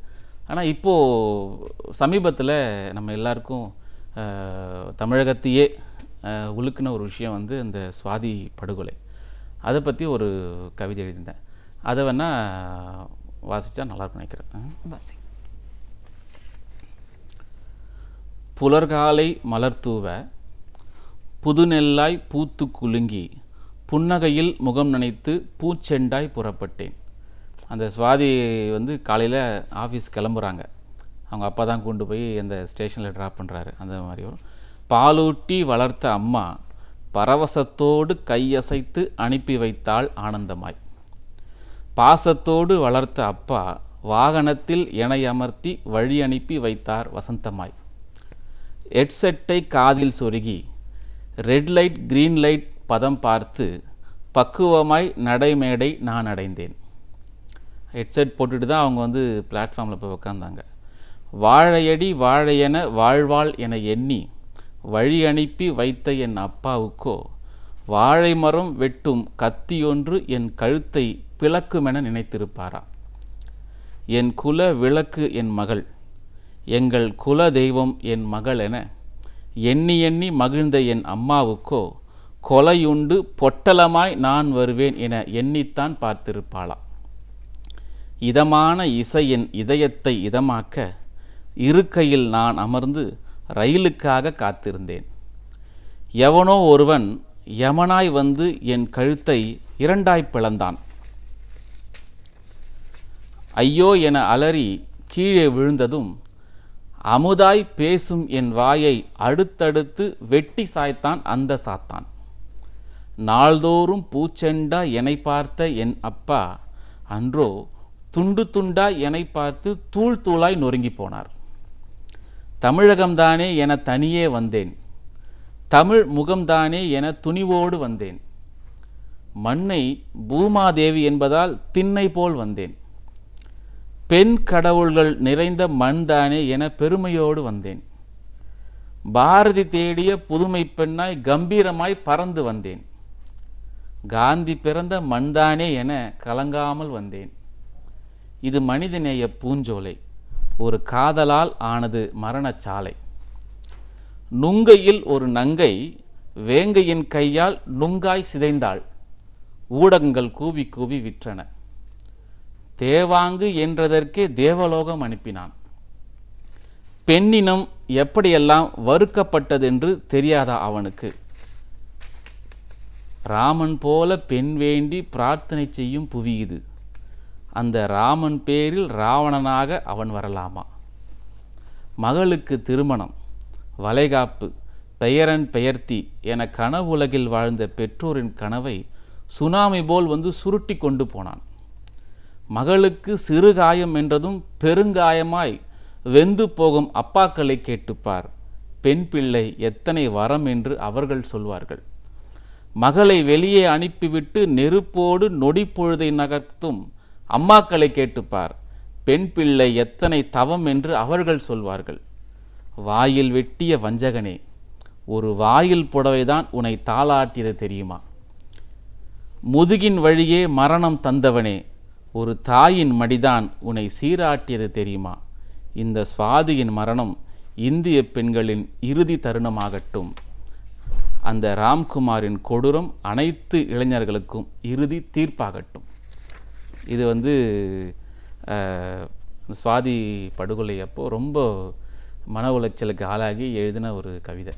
S5: ஆனால் இப்போது சமீபத்தில் நம்ம எல்லாருக்கும் தமிழகத்தையே உழுக்குன ஒரு விஷயம் வந்து அந்த சுவாதி படுகொலை அதை பற்றி ஒரு கவிதை எழுதியிருந்தேன் அதை வேணால் வாசித்தா நல்லாயிருக்கும் நினைக்கிறேன் புலர்காலை மலர்தூவ புதுநெல்லாய் பூத்து குலுங்கி புன்னகையில் முகம் நினைத்து பூச்செண்டாய் புறப்பட்டேன் அந்த சுவாதி வந்து காலையில் ஆஃபீஸ் கிளம்புறாங்க அவங்க அப்பா தான் கொண்டு போய் அந்த ஸ்டேஷனில் ட்ராப் பண்ணுறாரு அந்த மாதிரி வரும் பாலூட்டி வளர்த்த அம்மா பரவசத்தோடு கையசைத்து அனுப்பி வைத்தாள் ஆனந்தமாய் பாசத்தோடு வளர்த்த அப்பா வாகனத்தில் எனை அமர்த்தி வழி அனுப்பி வைத்தார் வசந்தமாய் ஹெட்செட்டை காதில் சொருகி ரெட் லைட் கிரீன் லைட் பதம் பார்த்து பக்குவமாய் நடைமேடை நான் அடைந்தேன் ஹெட்செட் போட்டுட்டு தான் அவங்க வந்து பிளாட்ஃபார்மில் போய் உக்காந்தாங்க வாழையடி வாழையென வாழ்வாள் என எண்ணி வழி அனுப்பி வைத்த என் அப்பாவுக்கோ வாழை மரம் வெட்டும் கத்தியொன்று என் கழுத்தை பிளக்கும் என நினைத்திருப்பாரா என் குல விளக்கு என் மகள் எங்கள் குல தெய்வம் என் மகள் என எண்ணி எண்ணி மகிழ்ந்த என் அம்மாவுக்கோ கொலையுண்டு பொட்டலமாய் நான் வருவேன் என எண்ணித்தான் பார்த்திருப்பாளா இதமான இசையின் இதயத்தை இதமாக்க இருக்கையில் நான் அமர்ந்து ரயிலுக்காக காத்திருந்தேன் எவனோ ஒருவன் யமனாய் வந்து என் கழுத்தை இரண்டாய் பிளந்தான் ஐயோ என அலறி கீழே விழுந்ததும் அமுதாய் பேசும் என் வாயை அடுத்தடுத்து வெட்டி சாய்த்தான் அந்த சாத்தான் நாள்தோறும் பூச்செண்டா என்னை பார்த்த என் அப்பா அன்றோ துண்டு துண்டா என்னை பார்த்து தூள் தூளாய் நொறுங்கி போனார் தமிழகம்தானே என தனியே வந்தேன் தமிழ் முகம்தானே என துணிவோடு வந்தேன் மண்ணை பூமாதேவி என்பதால் திண்ணை போல் வந்தேன் பெண் கடவுள்கள் நிறைந்த மண்தானே என பெருமையோடு வந்தேன் பாரதி தேடிய புதுமை பெண்ணாய் கம்பீரமாய் பறந்து வந்தேன் காந்தி பிறந்த மண்தானே என கலங்காமல் வந்தேன் இது மனிதநேய பூஞ்சோலை ஒரு காதலால் ஆனது மரணச்சாலை நுங்கையில் ஒரு நங்கை வேங்கையின் கையால் நுங்காய் சிதைந்தாள் ஊடகங்கள் கூவி கூவி விற்றன தேவாங்கு என்றதற்கே தேவலோகம் அனுப்பினான் பெண்ணினம் எப்படியெல்லாம் வறுக்கப்பட்டதென்று தெரியாதா அவனுக்கு ராமன் போல பெண் வேண்டி பிரார்த்தனை செய்யும் புவி இது அந்த ராமன் பேரில் ராவணனாக அவன் வரலாமா மகளுக்கு திருமணம் வளைகாப்பு பெயரன் பெயர்த்தி என கனவுலகில் வாழ்ந்த பெற்றோரின் கனவை சுனாமி போல் வந்து சுருட்டி கொண்டு போனான் மகளுக்கு சிறு காயம் என்றதும் பெருங்காயமாய் வெந்து போகும் அப்பாக்களை கேட்டுப்பார் பெண் பிள்ளை எத்தனை வரம் என்று அவர்கள் சொல்வார்கள் மகளை வெளியே அனுப்பிவிட்டு நெருப்போடு நொடிப்பொழுதை நகர்த்தும் அம்மாக்களை கேட்டுப்பார் பெண் பிள்ளை எத்தனை தவம் என்று அவர்கள் சொல்வார்கள் வாயில் வெட்டிய வஞ்சகனே ஒரு வாயில் புடவைதான் உன்னை தாளாட்டியது தெரியுமா முதுகின் வழியே மரணம் தந்தவனே ஒரு தாயின் மடிதான் உன்னை சீராட்டியது தெரியுமா இந்த சுவாதியின் மரணம் இந்திய பெண்களின் இறுதி தருணமாகட்டும் அந்த ராம்குமாரின் கொடூரம் அனைத்து இளைஞர்களுக்கும் இறுதி தீர்ப்பாகட்டும் இது வந்து சுவாதி படுகொலை அப்போது ரொம்ப மன உளைச்சலுக்கு ஆளாகி எழுதின ஒரு கவிதை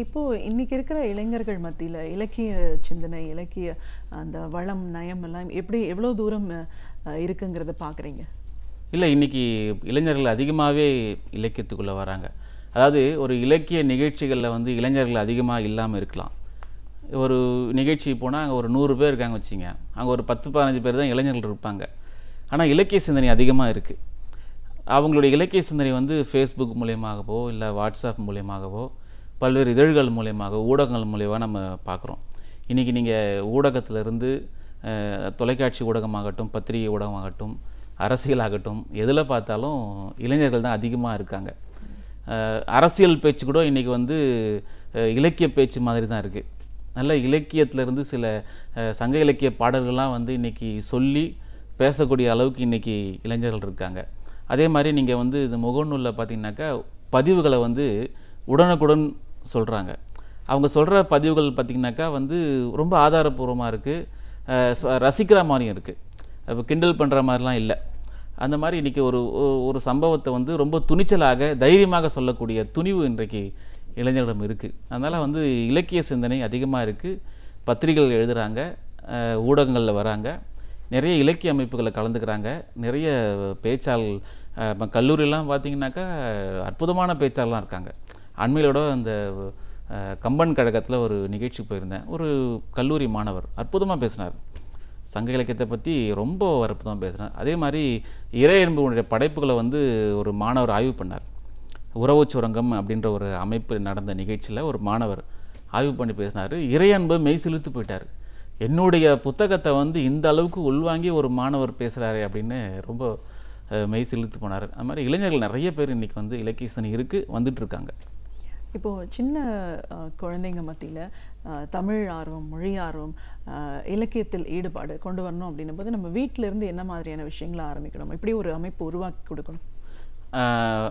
S4: இப்போது இன்னைக்கு இருக்கிற இளைஞர்கள் மத்தியில் இலக்கிய சிந்தனை இலக்கிய அந்த வளம் நயம் எல்லாம் எப்படி எவ்வளோ தூரம் இருக்குங்கிறத பார்க்குறீங்க
S5: இல்லை இன்றைக்கி இளைஞர்கள் அதிகமாகவே இலக்கியத்துக்குள்ளே வராங்க அதாவது ஒரு இலக்கிய நிகழ்ச்சிகளில் வந்து இளைஞர்கள் அதிகமாக இல்லாமல் இருக்கலாம் ஒரு நிகழ்ச்சி போனால் அங்கே ஒரு நூறு பேர் இருக்காங்க வச்சுங்க அங்கே ஒரு பத்து பதினஞ்சு பேர் தான் இளைஞர்கள் இருப்பாங்க ஆனால் இலக்கிய சிந்தனை அதிகமாக இருக்குது அவங்களுடைய இலக்கிய சிந்தனை வந்து ஃபேஸ்புக் மூலியமாகவோ இல்லை வாட்ஸ்அப் மூலியமாகவோ பல்வேறு இதழ்கள் மூலயமாக ஊடகங்கள் மூலயமா நம்ம பார்க்குறோம் இன்றைக்கி நீங்கள் ஊடகத்திலிருந்து தொலைக்காட்சி ஊடகமாகட்டும் பத்திரிகை ஊடகமாகட்டும் அரசியலாகட்டும் எதில் பார்த்தாலும் இளைஞர்கள் தான் அதிகமாக இருக்காங்க அரசியல் பேச்சு கூட இன்றைக்கி வந்து இலக்கிய பேச்சு மாதிரி தான் இருக்குது நல்ல இலக்கியத்திலேருந்து சில சங்க இலக்கிய பாடல்கள்லாம் வந்து இன்றைக்கி சொல்லி பேசக்கூடிய அளவுக்கு இன்றைக்கி இளைஞர்கள் இருக்காங்க அதே மாதிரி நீங்கள் வந்து இந்த முகநூலில் பார்த்தீங்கன்னாக்கா பதிவுகளை வந்து உடனுக்குடன் சொல்கிறாங்க அவங்க சொல்கிற பதிவுகள் பார்த்திங்கனாக்கா வந்து ரொம்ப ஆதாரபூர்வமாக இருக்குது ரசிக்கிற மாதிரியும் இருக்குது இப்போ கிண்டல் பண்ணுற மாதிரிலாம் இல்லை அந்த மாதிரி இன்றைக்கி ஒரு ஒரு சம்பவத்தை வந்து ரொம்ப துணிச்சலாக தைரியமாக சொல்லக்கூடிய துணிவு இன்றைக்கு இளைஞரிடம் இருக்குது அதனால் வந்து இலக்கிய சிந்தனை அதிகமாக இருக்குது பத்திரிகைகள் எழுதுகிறாங்க ஊடகங்களில் வராங்க நிறைய இலக்கிய அமைப்புகளை கலந்துக்கிறாங்க நிறைய பேச்சால் கல்லூரியெலாம் பார்த்திங்கனாக்கா அற்புதமான பேச்சாலெலாம் இருக்காங்க அண்மையிலோட அந்த கம்பன் கழகத்தில் ஒரு நிகழ்ச்சி போயிருந்தேன் ஒரு கல்லூரி மாணவர் அற்புதமாக பேசினார் சங்க இலக்கியத்தை பற்றி ரொம்ப வரப்பு தான் பேசுகிறேன் அதே மாதிரி இறை என்பவனுடைய படைப்புகளை வந்து ஒரு மாணவர் ஆய்வு பண்ணார் உறவு சுரங்கம் அப்படின்ற ஒரு அமைப்பு நடந்த நிகழ்ச்சியில் ஒரு மாணவர் ஆய்வு பண்ணி பேசினார் இறை அன்பு மெய் செலுத்து போயிட்டார் என்னுடைய புத்தகத்தை வந்து இந்த அளவுக்கு உள்வாங்கி ஒரு மாணவர் பேசுகிறாரு அப்படின்னு ரொம்ப மெய் செலுத்து போனார் அது மாதிரி இளைஞர்கள் நிறைய பேர் இன்றைக்கி வந்து இலக்கிய சனி இருக்குது வந்துட்டுருக்காங்க
S4: இப்போது சின்ன குழந்தைங்க மத்தியில் தமிழ் ஆர்வம் மொழி ஆர்வம் இலக்கியத்தில் ஈடுபாடு கொண்டு வரணும் அப்படின்னும் போது நம்ம வீட்டிலேருந்து என்ன மாதிரியான விஷயங்களை ஆரம்பிக்கணும் இப்படி ஒரு அமைப்பு உருவாக்கி கொடுக்கணும்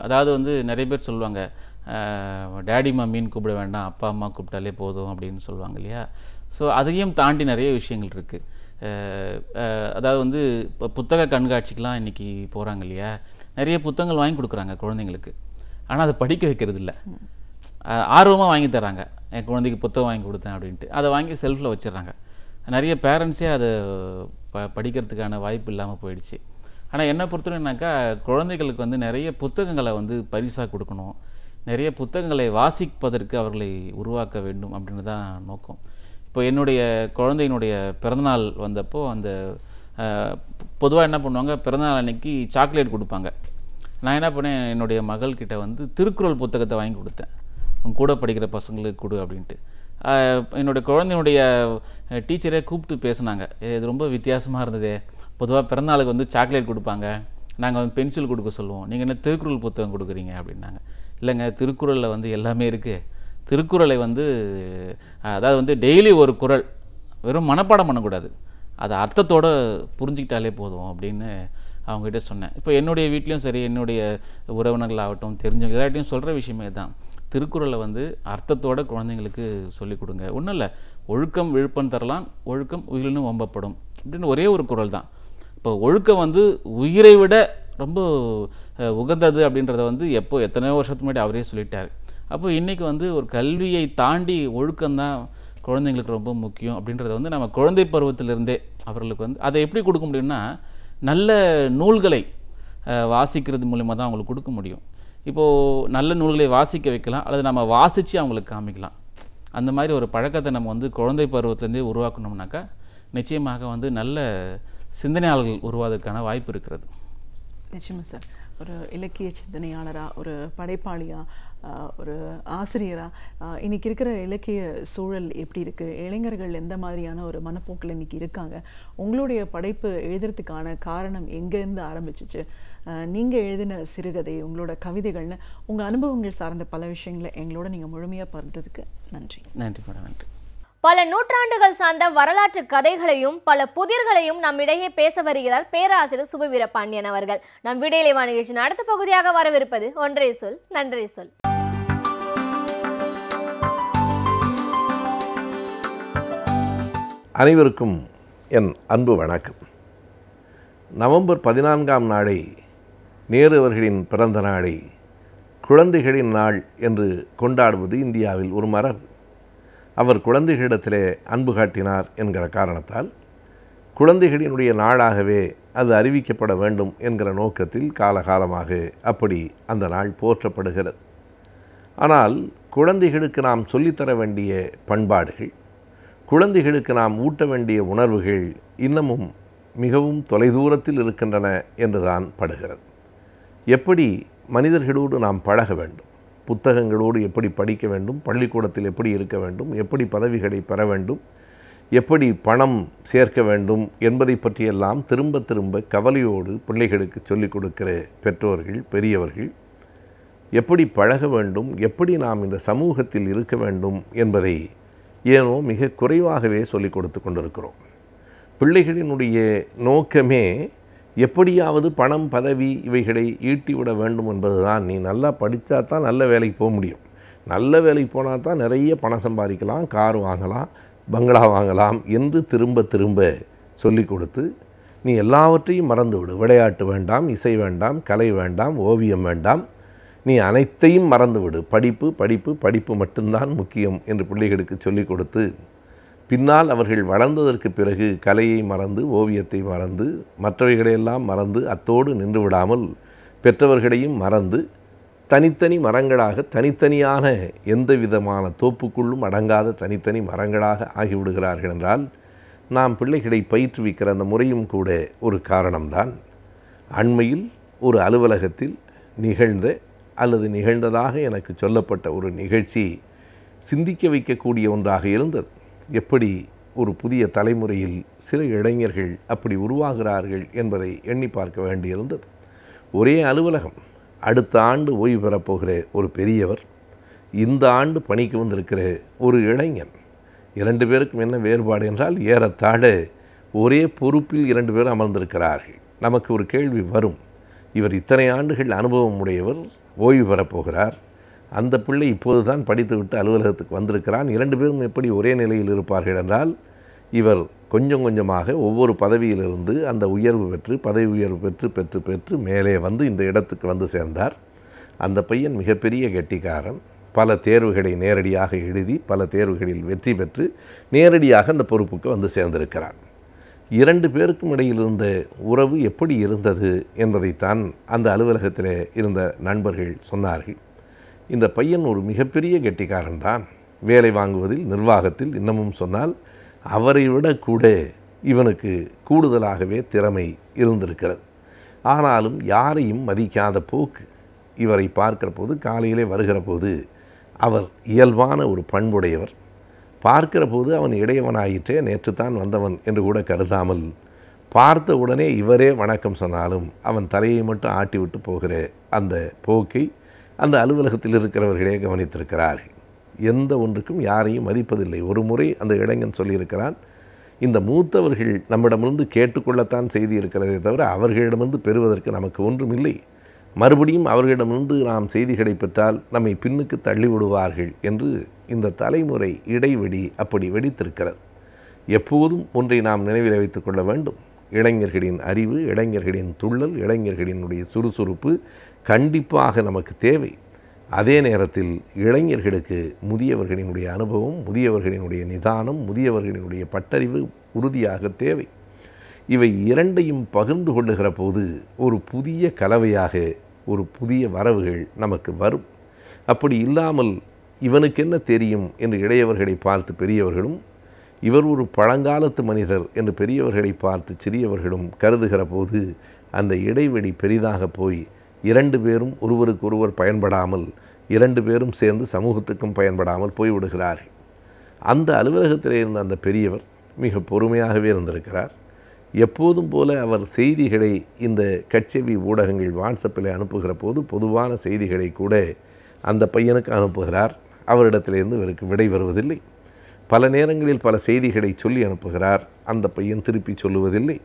S5: அதாவது வந்து நிறைய பேர் சொல்லுவாங்க டேடி மம்மின்னு கூப்பிட வேண்டாம் அப்பா அம்மா கூப்பிட்டாலே போதும் அப்படின்னு சொல்லுவாங்க இல்லையா ஸோ அதையும் தாண்டி நிறைய விஷயங்கள் இருக்குது அதாவது வந்து இப்போ புத்தக கண்காட்சிக்கெலாம் இன்றைக்கி போகிறாங்க இல்லையா நிறைய புத்தகங்கள் வாங்கி கொடுக்குறாங்க குழந்தைங்களுக்கு ஆனால் அதை படிக்க வைக்கிறது இல்லை ஆர்வமாக வாங்கி தராங்க என் குழந்தைக்கு புத்தகம் வாங்கி கொடுத்தேன் அப்படின்ட்டு அதை வாங்கி செல்ஃபில் வச்சிடறாங்க நிறைய பேரண்ட்ஸே அது ப படிக்கிறதுக்கான வாய்ப்பு இல்லாமல் போயிடுச்சு ஆனால் என்ன பொறுத்தவரைனாக்கா குழந்தைகளுக்கு வந்து நிறைய புத்தகங்களை வந்து பரிசாக கொடுக்கணும் நிறைய புத்தகங்களை வாசிப்பதற்கு அவர்களை உருவாக்க வேண்டும் அப்படின்னு தான் நோக்கம் இப்போ என்னுடைய குழந்தையினுடைய பிறந்தநாள் வந்தப்போ அந்த பொதுவாக என்ன பண்ணுவாங்க பிறந்தநாள் அன்னைக்கு சாக்லேட் கொடுப்பாங்க நான் என்ன பண்ணேன் என்னுடைய மகள்கிட்ட வந்து திருக்குறள் புத்தகத்தை வாங்கி கொடுத்தேன் அவங்க கூட படிக்கிற பசங்களுக்கு கொடு அப்படின்ட்டு என்னுடைய குழந்தையினுடைய டீச்சரே கூப்பிட்டு பேசினாங்க இது ரொம்ப வித்தியாசமாக இருந்ததே பொதுவாக பிறந்தநாளுக்கு வந்து சாக்லேட் கொடுப்பாங்க நாங்கள் வந்து பென்சில் கொடுக்க சொல்லுவோம் நீங்கள் என்ன திருக்குறள் புத்தகம் கொடுக்குறீங்க அப்படின்னாங்க இல்லைங்க திருக்குறளில் வந்து எல்லாமே இருக்குது திருக்குறளை வந்து அதாவது வந்து டெய்லி ஒரு குரல் வெறும் மனப்பாடம் பண்ணக்கூடாது அதை அர்த்தத்தோடு புரிஞ்சுக்கிட்டாலே போதும் அப்படின்னு அவங்ககிட்ட சொன்னேன் இப்போ என்னுடைய வீட்லேயும் சரி என்னுடைய ஆகட்டும் தெரிஞ்சவங்க எல்லாட்டையும் சொல்கிற விஷயமே தான் திருக்குறளை வந்து அர்த்தத்தோட குழந்தைங்களுக்கு சொல்லிக் கொடுங்க ஒன்றும் இல்லை ஒழுக்கம் விழுப்பம் தரலாம் ஒழுக்கம் உயிரினும் ஒம்பப்படும் அப்படின்னு ஒரே ஒரு குரல் தான் இப்போ ஒழுக்கம் வந்து உயிரை விட ரொம்ப உகந்தது அப்படின்றத வந்து எப்போ எத்தனையோ வருஷத்துக்கு முன்னாடி அவரே சொல்லிட்டார் அப்போ இன்றைக்கி வந்து ஒரு கல்வியை தாண்டி ஒழுக்கம்தான் குழந்தைங்களுக்கு ரொம்ப முக்கியம் அப்படின்றத வந்து நம்ம குழந்தை பருவத்திலிருந்தே அவர்களுக்கு வந்து அதை எப்படி கொடுக்க முடியும்னா நல்ல நூல்களை வாசிக்கிறது மூலிமா தான் அவங்களுக்கு கொடுக்க முடியும் இப்போது நல்ல நூல்களை வாசிக்க வைக்கலாம் அல்லது நம்ம வாசித்து அவங்களுக்கு காமிக்கலாம் அந்த மாதிரி ஒரு பழக்கத்தை நம்ம வந்து குழந்தை பருவத்துலேருந்தே உருவாக்கணும்னாக்கா நிச்சயமாக வந்து நல்ல சிந்தனையாளர்கள் உருவாவதற்கான வாய்ப்பு இருக்கிறது
S4: நிச்சயமாக சார் ஒரு இலக்கிய சிந்தனையாளராக ஒரு படைப்பாளியாக ஒரு ஆசிரியராக இன்றைக்கி இருக்கிற இலக்கிய சூழல் எப்படி இருக்குது இளைஞர்கள் எந்த மாதிரியான ஒரு மனப்போக்கில் இன்றைக்கி இருக்காங்க உங்களுடைய படைப்பு எழுதுறதுக்கான காரணம் எங்கேருந்து ஆரம்பிச்சிச்சு நீங்கள் எழுதின சிறுகதை உங்களோட கவிதைகள்னு உங்கள் அனுபவங்கள் சார்ந்த பல விஷயங்களை எங்களோட நீங்கள் முழுமையாக பகிர்ந்ததுக்கு நன்றி
S5: நன்றி பட நன்றி
S1: பல நூற்றாண்டுகள் சார்ந்த வரலாற்று கதைகளையும் பல புதிர்களையும் நம் இடையே பேச வருகிறார் பேராசிரியர் சுபவீர பாண்டியன் அவர்கள் நம் விடையிலைவா நிகழ்ச்சியின் அடுத்த பகுதியாக வரவிருப்பது ஒன்றே சொல் நன்றே சொல்
S6: அனைவருக்கும் என் அன்பு வணக்கம் நவம்பர் பதினான்காம் நாளை நேரு அவர்களின் பிறந்த நாளை குழந்தைகளின் நாள் என்று கொண்டாடுவது இந்தியாவில் ஒரு மரபு அவர் குழந்தைகளிடத்திலே அன்பு காட்டினார் என்கிற காரணத்தால் குழந்தைகளினுடைய நாளாகவே அது அறிவிக்கப்பட வேண்டும் என்கிற நோக்கத்தில் காலகாலமாக அப்படி அந்த நாள் போற்றப்படுகிறது ஆனால் குழந்தைகளுக்கு நாம் சொல்லித்தர வேண்டிய பண்பாடுகள் குழந்தைகளுக்கு நாம் ஊட்ட வேண்டிய உணர்வுகள் இன்னமும் மிகவும் தொலைதூரத்தில் இருக்கின்றன என்றுதான் படுகிறது எப்படி மனிதர்களோடு நாம் பழக வேண்டும் புத்தகங்களோடு எப்படி படிக்க வேண்டும் பள்ளிக்கூடத்தில் எப்படி இருக்க வேண்டும் எப்படி பதவிகளை பெற வேண்டும் எப்படி பணம் சேர்க்க வேண்டும் என்பதை பற்றியெல்லாம் திரும்ப திரும்ப கவலையோடு பிள்ளைகளுக்கு சொல்லிக் கொடுக்கிற பெற்றோர்கள் பெரியவர்கள் எப்படி பழக வேண்டும் எப்படி நாம் இந்த சமூகத்தில் இருக்க வேண்டும் என்பதை ஏனோ மிக குறைவாகவே சொல்லிக் கொடுத்து கொண்டிருக்கிறோம் பிள்ளைகளினுடைய நோக்கமே எப்படியாவது பணம் பதவி இவைகளை ஈட்டிவிட வேண்டும் என்பது தான் நீ நல்லா படித்தா தான் நல்ல வேலைக்கு போக முடியும் நல்ல வேலைக்கு போனால் தான் நிறைய பணம் சம்பாதிக்கலாம் கார் வாங்கலாம் பங்களா வாங்கலாம் என்று திரும்ப திரும்ப சொல்லி கொடுத்து நீ எல்லாவற்றையும் மறந்துவிடு விளையாட்டு வேண்டாம் இசை வேண்டாம் கலை வேண்டாம் ஓவியம் வேண்டாம் நீ அனைத்தையும் மறந்துவிடு படிப்பு படிப்பு படிப்பு மட்டும்தான் முக்கியம் என்று பிள்ளைகளுக்கு சொல்லிக் கொடுத்து பின்னால் அவர்கள் வளர்ந்ததற்கு பிறகு கலையை மறந்து ஓவியத்தை மறந்து மற்றவைகளையெல்லாம் மறந்து அத்தோடு நின்று விடாமல் பெற்றவர்களையும் மறந்து தனித்தனி மரங்களாக தனித்தனியான எந்த விதமான தோப்புக்குள்ளும் அடங்காத தனித்தனி மரங்களாக ஆகிவிடுகிறார்கள் என்றால் நாம் பிள்ளைகளை பயிற்றுவிக்கிற அந்த முறையும் கூட ஒரு காரணம்தான் அண்மையில் ஒரு அலுவலகத்தில் நிகழ்ந்த அல்லது நிகழ்ந்ததாக எனக்கு சொல்லப்பட்ட ஒரு நிகழ்ச்சி சிந்திக்க வைக்கக்கூடிய ஒன்றாக இருந்தது எப்படி ஒரு புதிய தலைமுறையில் சில இளைஞர்கள் அப்படி உருவாகிறார்கள் என்பதை எண்ணி பார்க்க வேண்டியிருந்தது ஒரே அலுவலகம் அடுத்த ஆண்டு ஓய்வு பெறப்போகிற ஒரு பெரியவர் இந்த ஆண்டு பணிக்கு வந்திருக்கிற ஒரு இளைஞன் இரண்டு பேருக்கும் என்ன வேறுபாடு என்றால் ஏறத்தாழ ஒரே பொறுப்பில் இரண்டு பேர் அமர்ந்திருக்கிறார்கள் நமக்கு ஒரு கேள்வி வரும் இவர் இத்தனை ஆண்டுகள் அனுபவம் உடையவர் ஓய்வு பெறப்போகிறார் அந்த பிள்ளை இப்போது தான் படித்துவிட்டு அலுவலகத்துக்கு வந்திருக்கிறான் இரண்டு பேரும் எப்படி ஒரே நிலையில் இருப்பார்கள் என்றால் இவர் கொஞ்சம் கொஞ்சமாக ஒவ்வொரு பதவியிலிருந்து அந்த உயர்வு பெற்று பதவி உயர்வு பெற்று பெற்று பெற்று மேலே வந்து இந்த இடத்துக்கு வந்து சேர்ந்தார் அந்த பையன் மிகப்பெரிய கெட்டிக்காரன் பல தேர்வுகளை நேரடியாக எழுதி பல தேர்வுகளில் வெற்றி பெற்று நேரடியாக அந்த பொறுப்புக்கு வந்து சேர்ந்திருக்கிறான் இரண்டு பேருக்கும் இடையில் இருந்த உறவு எப்படி இருந்தது என்பதைத்தான் அந்த அலுவலகத்தில் இருந்த நண்பர்கள் சொன்னார்கள் இந்த பையன் ஒரு மிகப்பெரிய கெட்டிக்காரன் தான் வேலை வாங்குவதில் நிர்வாகத்தில் இன்னமும் சொன்னால் அவரை விட கூட இவனுக்கு கூடுதலாகவே திறமை இருந்திருக்கிறது ஆனாலும் யாரையும் மதிக்காத போக்கு இவரை பார்க்கிற போது காலையிலே வருகிற போது அவர் இயல்பான ஒரு பண்புடையவர் பார்க்கிற போது அவன் இடையவனாயிற்றே நேற்று தான் வந்தவன் என்று கூட கருதாமல் பார்த்த உடனே இவரே வணக்கம் சொன்னாலும் அவன் தலையை மட்டும் ஆட்டிவிட்டு போகிற அந்த போக்கை அந்த அலுவலகத்தில் இருக்கிறவர்களே கவனித்திருக்கிறார்கள் எந்த ஒன்றுக்கும் யாரையும் மதிப்பதில்லை ஒரு முறை அந்த இளைஞன் சொல்லியிருக்கிறான் இந்த மூத்தவர்கள் நம்மிடமிருந்து கேட்டுக்கொள்ளத்தான் செய்தி இருக்கிறதே தவிர அவர்களிடமிருந்து பெறுவதற்கு நமக்கு ஒன்றும் இல்லை மறுபடியும் அவர்களிடமிருந்து நாம் செய்திகளை பெற்றால் நம்மை பின்னுக்கு தள்ளிவிடுவார்கள் என்று இந்த தலைமுறை இடைவெடி அப்படி வெடித்திருக்கிறது எப்போதும் ஒன்றை நாம் நினைவில் வைத்துக்கொள்ள வேண்டும் இளைஞர்களின் அறிவு இளைஞர்களின் துள்ளல் இளைஞர்களினுடைய சுறுசுறுப்பு கண்டிப்பாக நமக்கு தேவை அதே நேரத்தில் இளைஞர்களுக்கு முதியவர்களினுடைய அனுபவம் முதியவர்களினுடைய நிதானம் முதியவர்களினுடைய பட்டறிவு உறுதியாக தேவை இவை இரண்டையும் பகிர்ந்து கொள்ளுகிற போது ஒரு புதிய கலவையாக ஒரு புதிய வரவுகள் நமக்கு வரும் அப்படி இல்லாமல் இவனுக்கு என்ன தெரியும் என்று இளையவர்களை பார்த்து பெரியவர்களும் இவர் ஒரு பழங்காலத்து மனிதர் என்று பெரியவர்களை பார்த்து சிறியவர்களும் கருதுகிற போது அந்த இடைவெளி பெரிதாக போய் இரண்டு பேரும் ஒருவருக்கு ஒருவர் பயன்படாமல் இரண்டு பேரும் சேர்ந்து சமூகத்துக்கும் பயன்படாமல் போய்விடுகிறார்கள் அந்த அலுவலகத்தில் இருந்த அந்த பெரியவர் மிக பொறுமையாகவே இருந்திருக்கிறார் எப்போதும் போல அவர் செய்திகளை இந்த கட்செவி ஊடகங்கள் வாட்ஸ்அப்பில் அனுப்புகிற போது பொதுவான செய்திகளை கூட அந்த பையனுக்கு அனுப்புகிறார் அவரிடத்திலிருந்து இவருக்கு விடை வருவதில்லை பல நேரங்களில் பல செய்திகளை சொல்லி அனுப்புகிறார் அந்த பையன் திருப்பி சொல்லுவதில்லை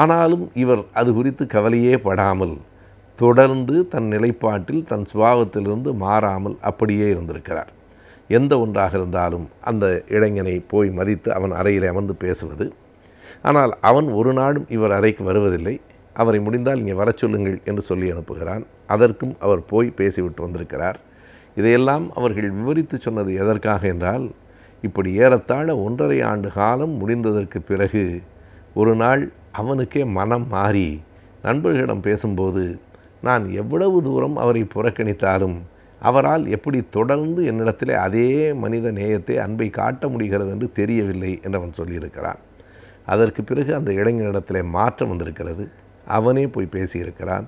S6: ஆனாலும் இவர் அது குறித்து கவலையே படாமல் தொடர்ந்து தன் நிலைப்பாட்டில் தன் சுபாவத்திலிருந்து மாறாமல் அப்படியே இருந்திருக்கிறார் எந்த ஒன்றாக இருந்தாலும் அந்த இளைஞனை போய் மதித்து அவன் அறையில் அமர்ந்து பேசுவது ஆனால் அவன் ஒரு நாளும் இவர் அறைக்கு வருவதில்லை அவரை முடிந்தால் இங்கே வர சொல்லுங்கள் என்று சொல்லி அனுப்புகிறான் அதற்கும் அவர் போய் பேசிவிட்டு வந்திருக்கிறார் இதையெல்லாம் அவர்கள் விவரித்து சொன்னது எதற்காக என்றால் இப்படி ஏறத்தாழ ஒன்றரை ஆண்டு காலம் முடிந்ததற்கு பிறகு ஒரு நாள் அவனுக்கே மனம் மாறி நண்பர்களிடம் பேசும்போது நான் எவ்வளவு தூரம் அவரை புறக்கணித்தாலும் அவரால் எப்படி தொடர்ந்து என்னிடத்தில் அதே மனித நேயத்தை அன்பை காட்ட முடிகிறது என்று தெரியவில்லை என்று அவன் சொல்லியிருக்கிறான் அதற்கு பிறகு அந்த இளைஞனிடத்தில் மாற்றம் வந்திருக்கிறது அவனே போய் பேசியிருக்கிறான்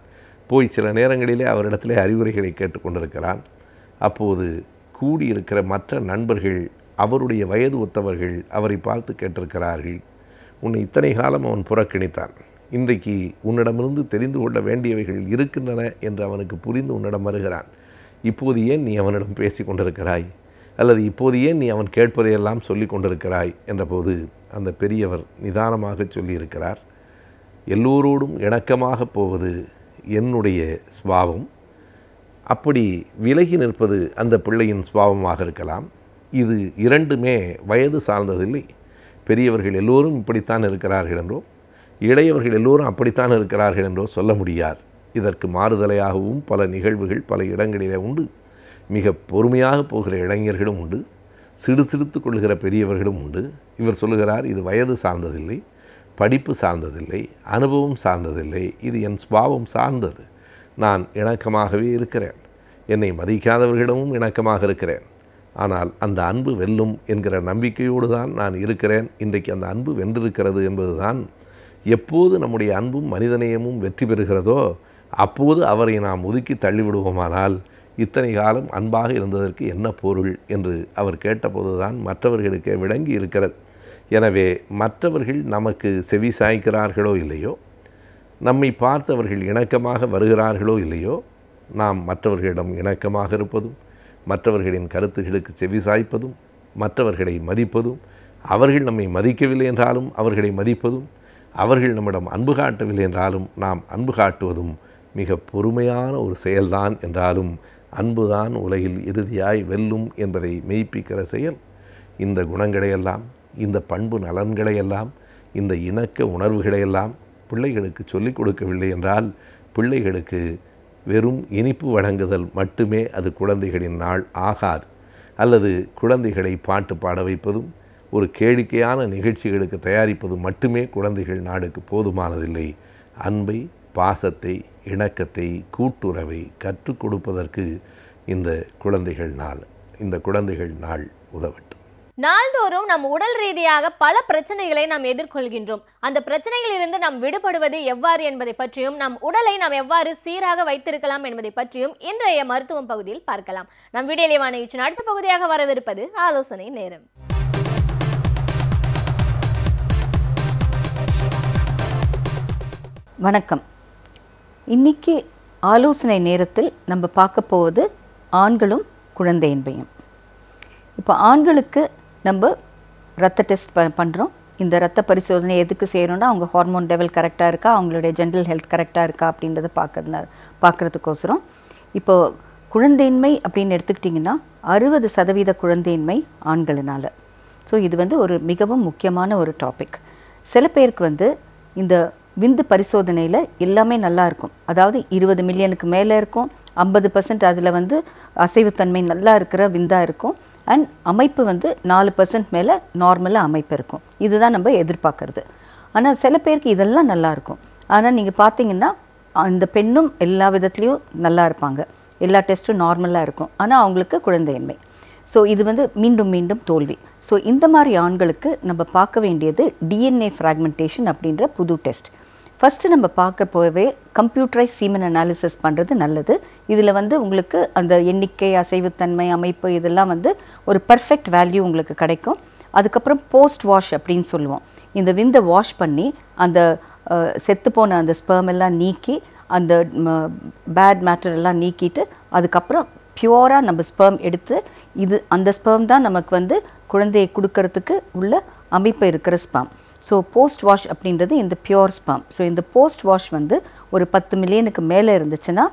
S6: போய் சில நேரங்களிலே அவரிடத்திலே அறிவுரைகளை கேட்டுக்கொண்டிருக்கிறான் அப்போது கூடியிருக்கிற மற்ற நண்பர்கள் அவருடைய வயது ஒத்தவர்கள் அவரை பார்த்து கேட்டிருக்கிறார்கள் உன்னை இத்தனை காலம் அவன் புறக்கணித்தான் இன்றைக்கு உன்னிடமிருந்து தெரிந்து கொள்ள வேண்டியவைகள் இருக்கின்றன என்று அவனுக்கு புரிந்து உன்னிடம் வருகிறான் இப்போது ஏன் நீ அவனிடம் பேசி கொண்டிருக்கிறாய் அல்லது இப்போது ஏன் நீ அவன் கேட்பதையெல்லாம் சொல்லி கொண்டிருக்கிறாய் என்றபோது அந்த பெரியவர் நிதானமாக சொல்லியிருக்கிறார் எல்லோரோடும் இணக்கமாக போவது என்னுடைய ஸ்வாவம் அப்படி விலகி நிற்பது அந்த பிள்ளையின் சுவாவமாக இருக்கலாம் இது இரண்டுமே வயது சார்ந்ததில்லை பெரியவர்கள் எல்லோரும் இப்படித்தான் இருக்கிறார்கள் என்றோ இளையவர்கள் எல்லோரும் அப்படித்தான் இருக்கிறார்கள் என்றோ சொல்ல முடியாது இதற்கு மாறுதலையாகவும் பல நிகழ்வுகள் பல இடங்களிலே உண்டு மிக பொறுமையாக போகிற இளைஞர்களும் உண்டு சிடு சிடுத்து கொள்கிற பெரியவர்களும் உண்டு இவர் சொல்லுகிறார் இது வயது சார்ந்ததில்லை படிப்பு சார்ந்ததில்லை அனுபவம் சார்ந்ததில்லை இது என் சுபாவம் சார்ந்தது நான் இணக்கமாகவே இருக்கிறேன் என்னை மதிக்காதவர்களிடமும் இணக்கமாக இருக்கிறேன் ஆனால் அந்த அன்பு வெல்லும் என்கிற நம்பிக்கையோடு தான் நான் இருக்கிறேன் இன்றைக்கு அந்த அன்பு வென்றிருக்கிறது என்பதுதான் எப்போது நம்முடைய அன்பும் மனிதநேயமும் வெற்றி பெறுகிறதோ அப்போது அவரை நாம் ஒதுக்கி தள்ளிவிடுவோமானால் இத்தனை காலம் அன்பாக இருந்ததற்கு என்ன பொருள் என்று அவர் கேட்டபோதுதான் மற்றவர்களுக்கே விளங்கி இருக்கிறது எனவே மற்றவர்கள் நமக்கு செவி சாய்க்கிறார்களோ இல்லையோ நம்மை பார்த்தவர்கள் இணக்கமாக வருகிறார்களோ இல்லையோ நாம் மற்றவர்களிடம் இணக்கமாக இருப்பதும் மற்றவர்களின் கருத்துகளுக்கு செவி சாய்ப்பதும் மற்றவர்களை மதிப்பதும் அவர்கள் நம்மை மதிக்கவில்லை என்றாலும் அவர்களை மதிப்பதும் அவர்கள் நம்மிடம் அன்பு காட்டவில்லை என்றாலும் நாம் அன்பு காட்டுவதும் மிக பொறுமையான ஒரு செயல்தான் என்றாலும் அன்புதான் உலகில் இறுதியாய் வெல்லும் என்பதை மெய்ப்பிக்கிற செயல் இந்த குணங்களையெல்லாம் இந்த பண்பு நலன்களையெல்லாம் இந்த இணக்க உணர்வுகளையெல்லாம் பிள்ளைகளுக்கு சொல்லிக் கொடுக்கவில்லை என்றால் பிள்ளைகளுக்கு வெறும் இனிப்பு வழங்குதல் மட்டுமே அது குழந்தைகளின் நாள் ஆகாது அல்லது குழந்தைகளை பாட்டு பாட வைப்பதும் ஒரு கேளிக்கையான நிகழ்ச்சிகளுக்கு தயாரிப்பது மட்டுமே குழந்தைகள் நாடுக்கு போதுமானதில்லை அன்பை பாசத்தை இணக்கத்தை கூட்டுறவை கற்றுக் கொடுப்பதற்கு இந்த குழந்தைகள் நாள் இந்த குழந்தைகள் நாள் உதவட்டும்
S1: நாள்தோறும் நம் உடல் ரீதியாக பல பிரச்சனைகளை நாம் எதிர்கொள்கின்றோம் அந்த பிரச்சனைகளிலிருந்து நாம் விடுபடுவது எவ்வாறு என்பதை பற்றியும் நம் உடலை நாம் எவ்வாறு சீராக வைத்திருக்கலாம் என்பதை பற்றியும் இன்றைய மருத்துவம் பகுதியில் பார்க்கலாம் நம் வீடியோலிவான அடுத்த பகுதியாக வரவிருப்பது ஆலோசனை நேரம்
S7: வணக்கம் இன்னைக்கு ஆலோசனை நேரத்தில் நம்ம பார்க்க போவது ஆண்களும் குழந்தையின்மையும் இப்போ ஆண்களுக்கு நம்ம ரத்த டெஸ்ட் ப பண்ணுறோம் இந்த ரத்த பரிசோதனை எதுக்கு செய்கிறோன்னா அவங்க ஹார்மோன் லெவல் கரெக்டாக இருக்கா அவங்களுடைய ஜென்ரல் ஹெல்த் கரெக்டாக இருக்கா அப்படின்றத பார்க்குறதுனா பார்க்குறதுக்கோசரம் இப்போது குழந்தையின்மை அப்படின்னு எடுத்துக்கிட்டிங்கன்னா அறுபது சதவீத குழந்தையின்மை ஆண்களினால் ஸோ இது வந்து ஒரு மிகவும் முக்கியமான ஒரு டாபிக் சில பேருக்கு வந்து இந்த விந்து பரிசோதனையில் எல்லாமே நல்லா இருக்கும் அதாவது இருபது மில்லியனுக்கு மேலே இருக்கும் ஐம்பது பர்சன்ட் அதில் வந்து அசைவுத்தன்மை நல்லா இருக்கிற விந்தாக இருக்கும் அண்ட் அமைப்பு வந்து நாலு பர்சன்ட் மேலே நார்மலாக அமைப்பு இருக்கும் இதுதான் நம்ம எதிர்பார்க்கறது ஆனால் சில பேருக்கு இதெல்லாம் நல்லாயிருக்கும் ஆனால் நீங்கள் பார்த்தீங்கன்னா அந்த பெண்ணும் எல்லா விதத்துலேயும் நல்லா இருப்பாங்க எல்லா டெஸ்ட்டும் நார்மலாக இருக்கும் ஆனால் அவங்களுக்கு குழந்தையின்மை ஸோ இது வந்து மீண்டும் மீண்டும் தோல்வி ஸோ இந்த மாதிரி ஆண்களுக்கு நம்ம பார்க்க வேண்டியது டிஎன்ஏ ஃப்ராக்மெண்டேஷன் அப்படின்ற புது டெஸ்ட் ஃபஸ்ட்டு நம்ம பார்க்க போகவே கம்ப்யூட்டரைஸ் சீமன் அனாலிசிஸ் பண்ணுறது நல்லது இதில் வந்து உங்களுக்கு அந்த எண்ணிக்கை அசைவுத்தன்மை அமைப்பு இதெல்லாம் வந்து ஒரு பர்ஃபெக்ட் வேல்யூ உங்களுக்கு கிடைக்கும் அதுக்கப்புறம் போஸ்ட் வாஷ் அப்படின்னு சொல்லுவோம் இந்த விந்தை வாஷ் பண்ணி அந்த செத்து போன அந்த ஸ்பெர்ம் எல்லாம் நீக்கி அந்த பேட் மேட்டர் எல்லாம் நீக்கிட்டு அதுக்கப்புறம் பியூராக நம்ம ஸ்பெர்ம் எடுத்து இது அந்த ஸ்பெர்ம் தான் நமக்கு வந்து குழந்தையை கொடுக்கறதுக்கு உள்ள அமைப்பு இருக்கிற ஸ்பேம் ஸோ போஸ்ட் வாஷ் அப்படின்றது இந்த பியோர் ஸ்பம் ஸோ இந்த போஸ்ட் வாஷ் வந்து ஒரு பத்து மில்லியனுக்கு மேலே இருந்துச்சுன்னா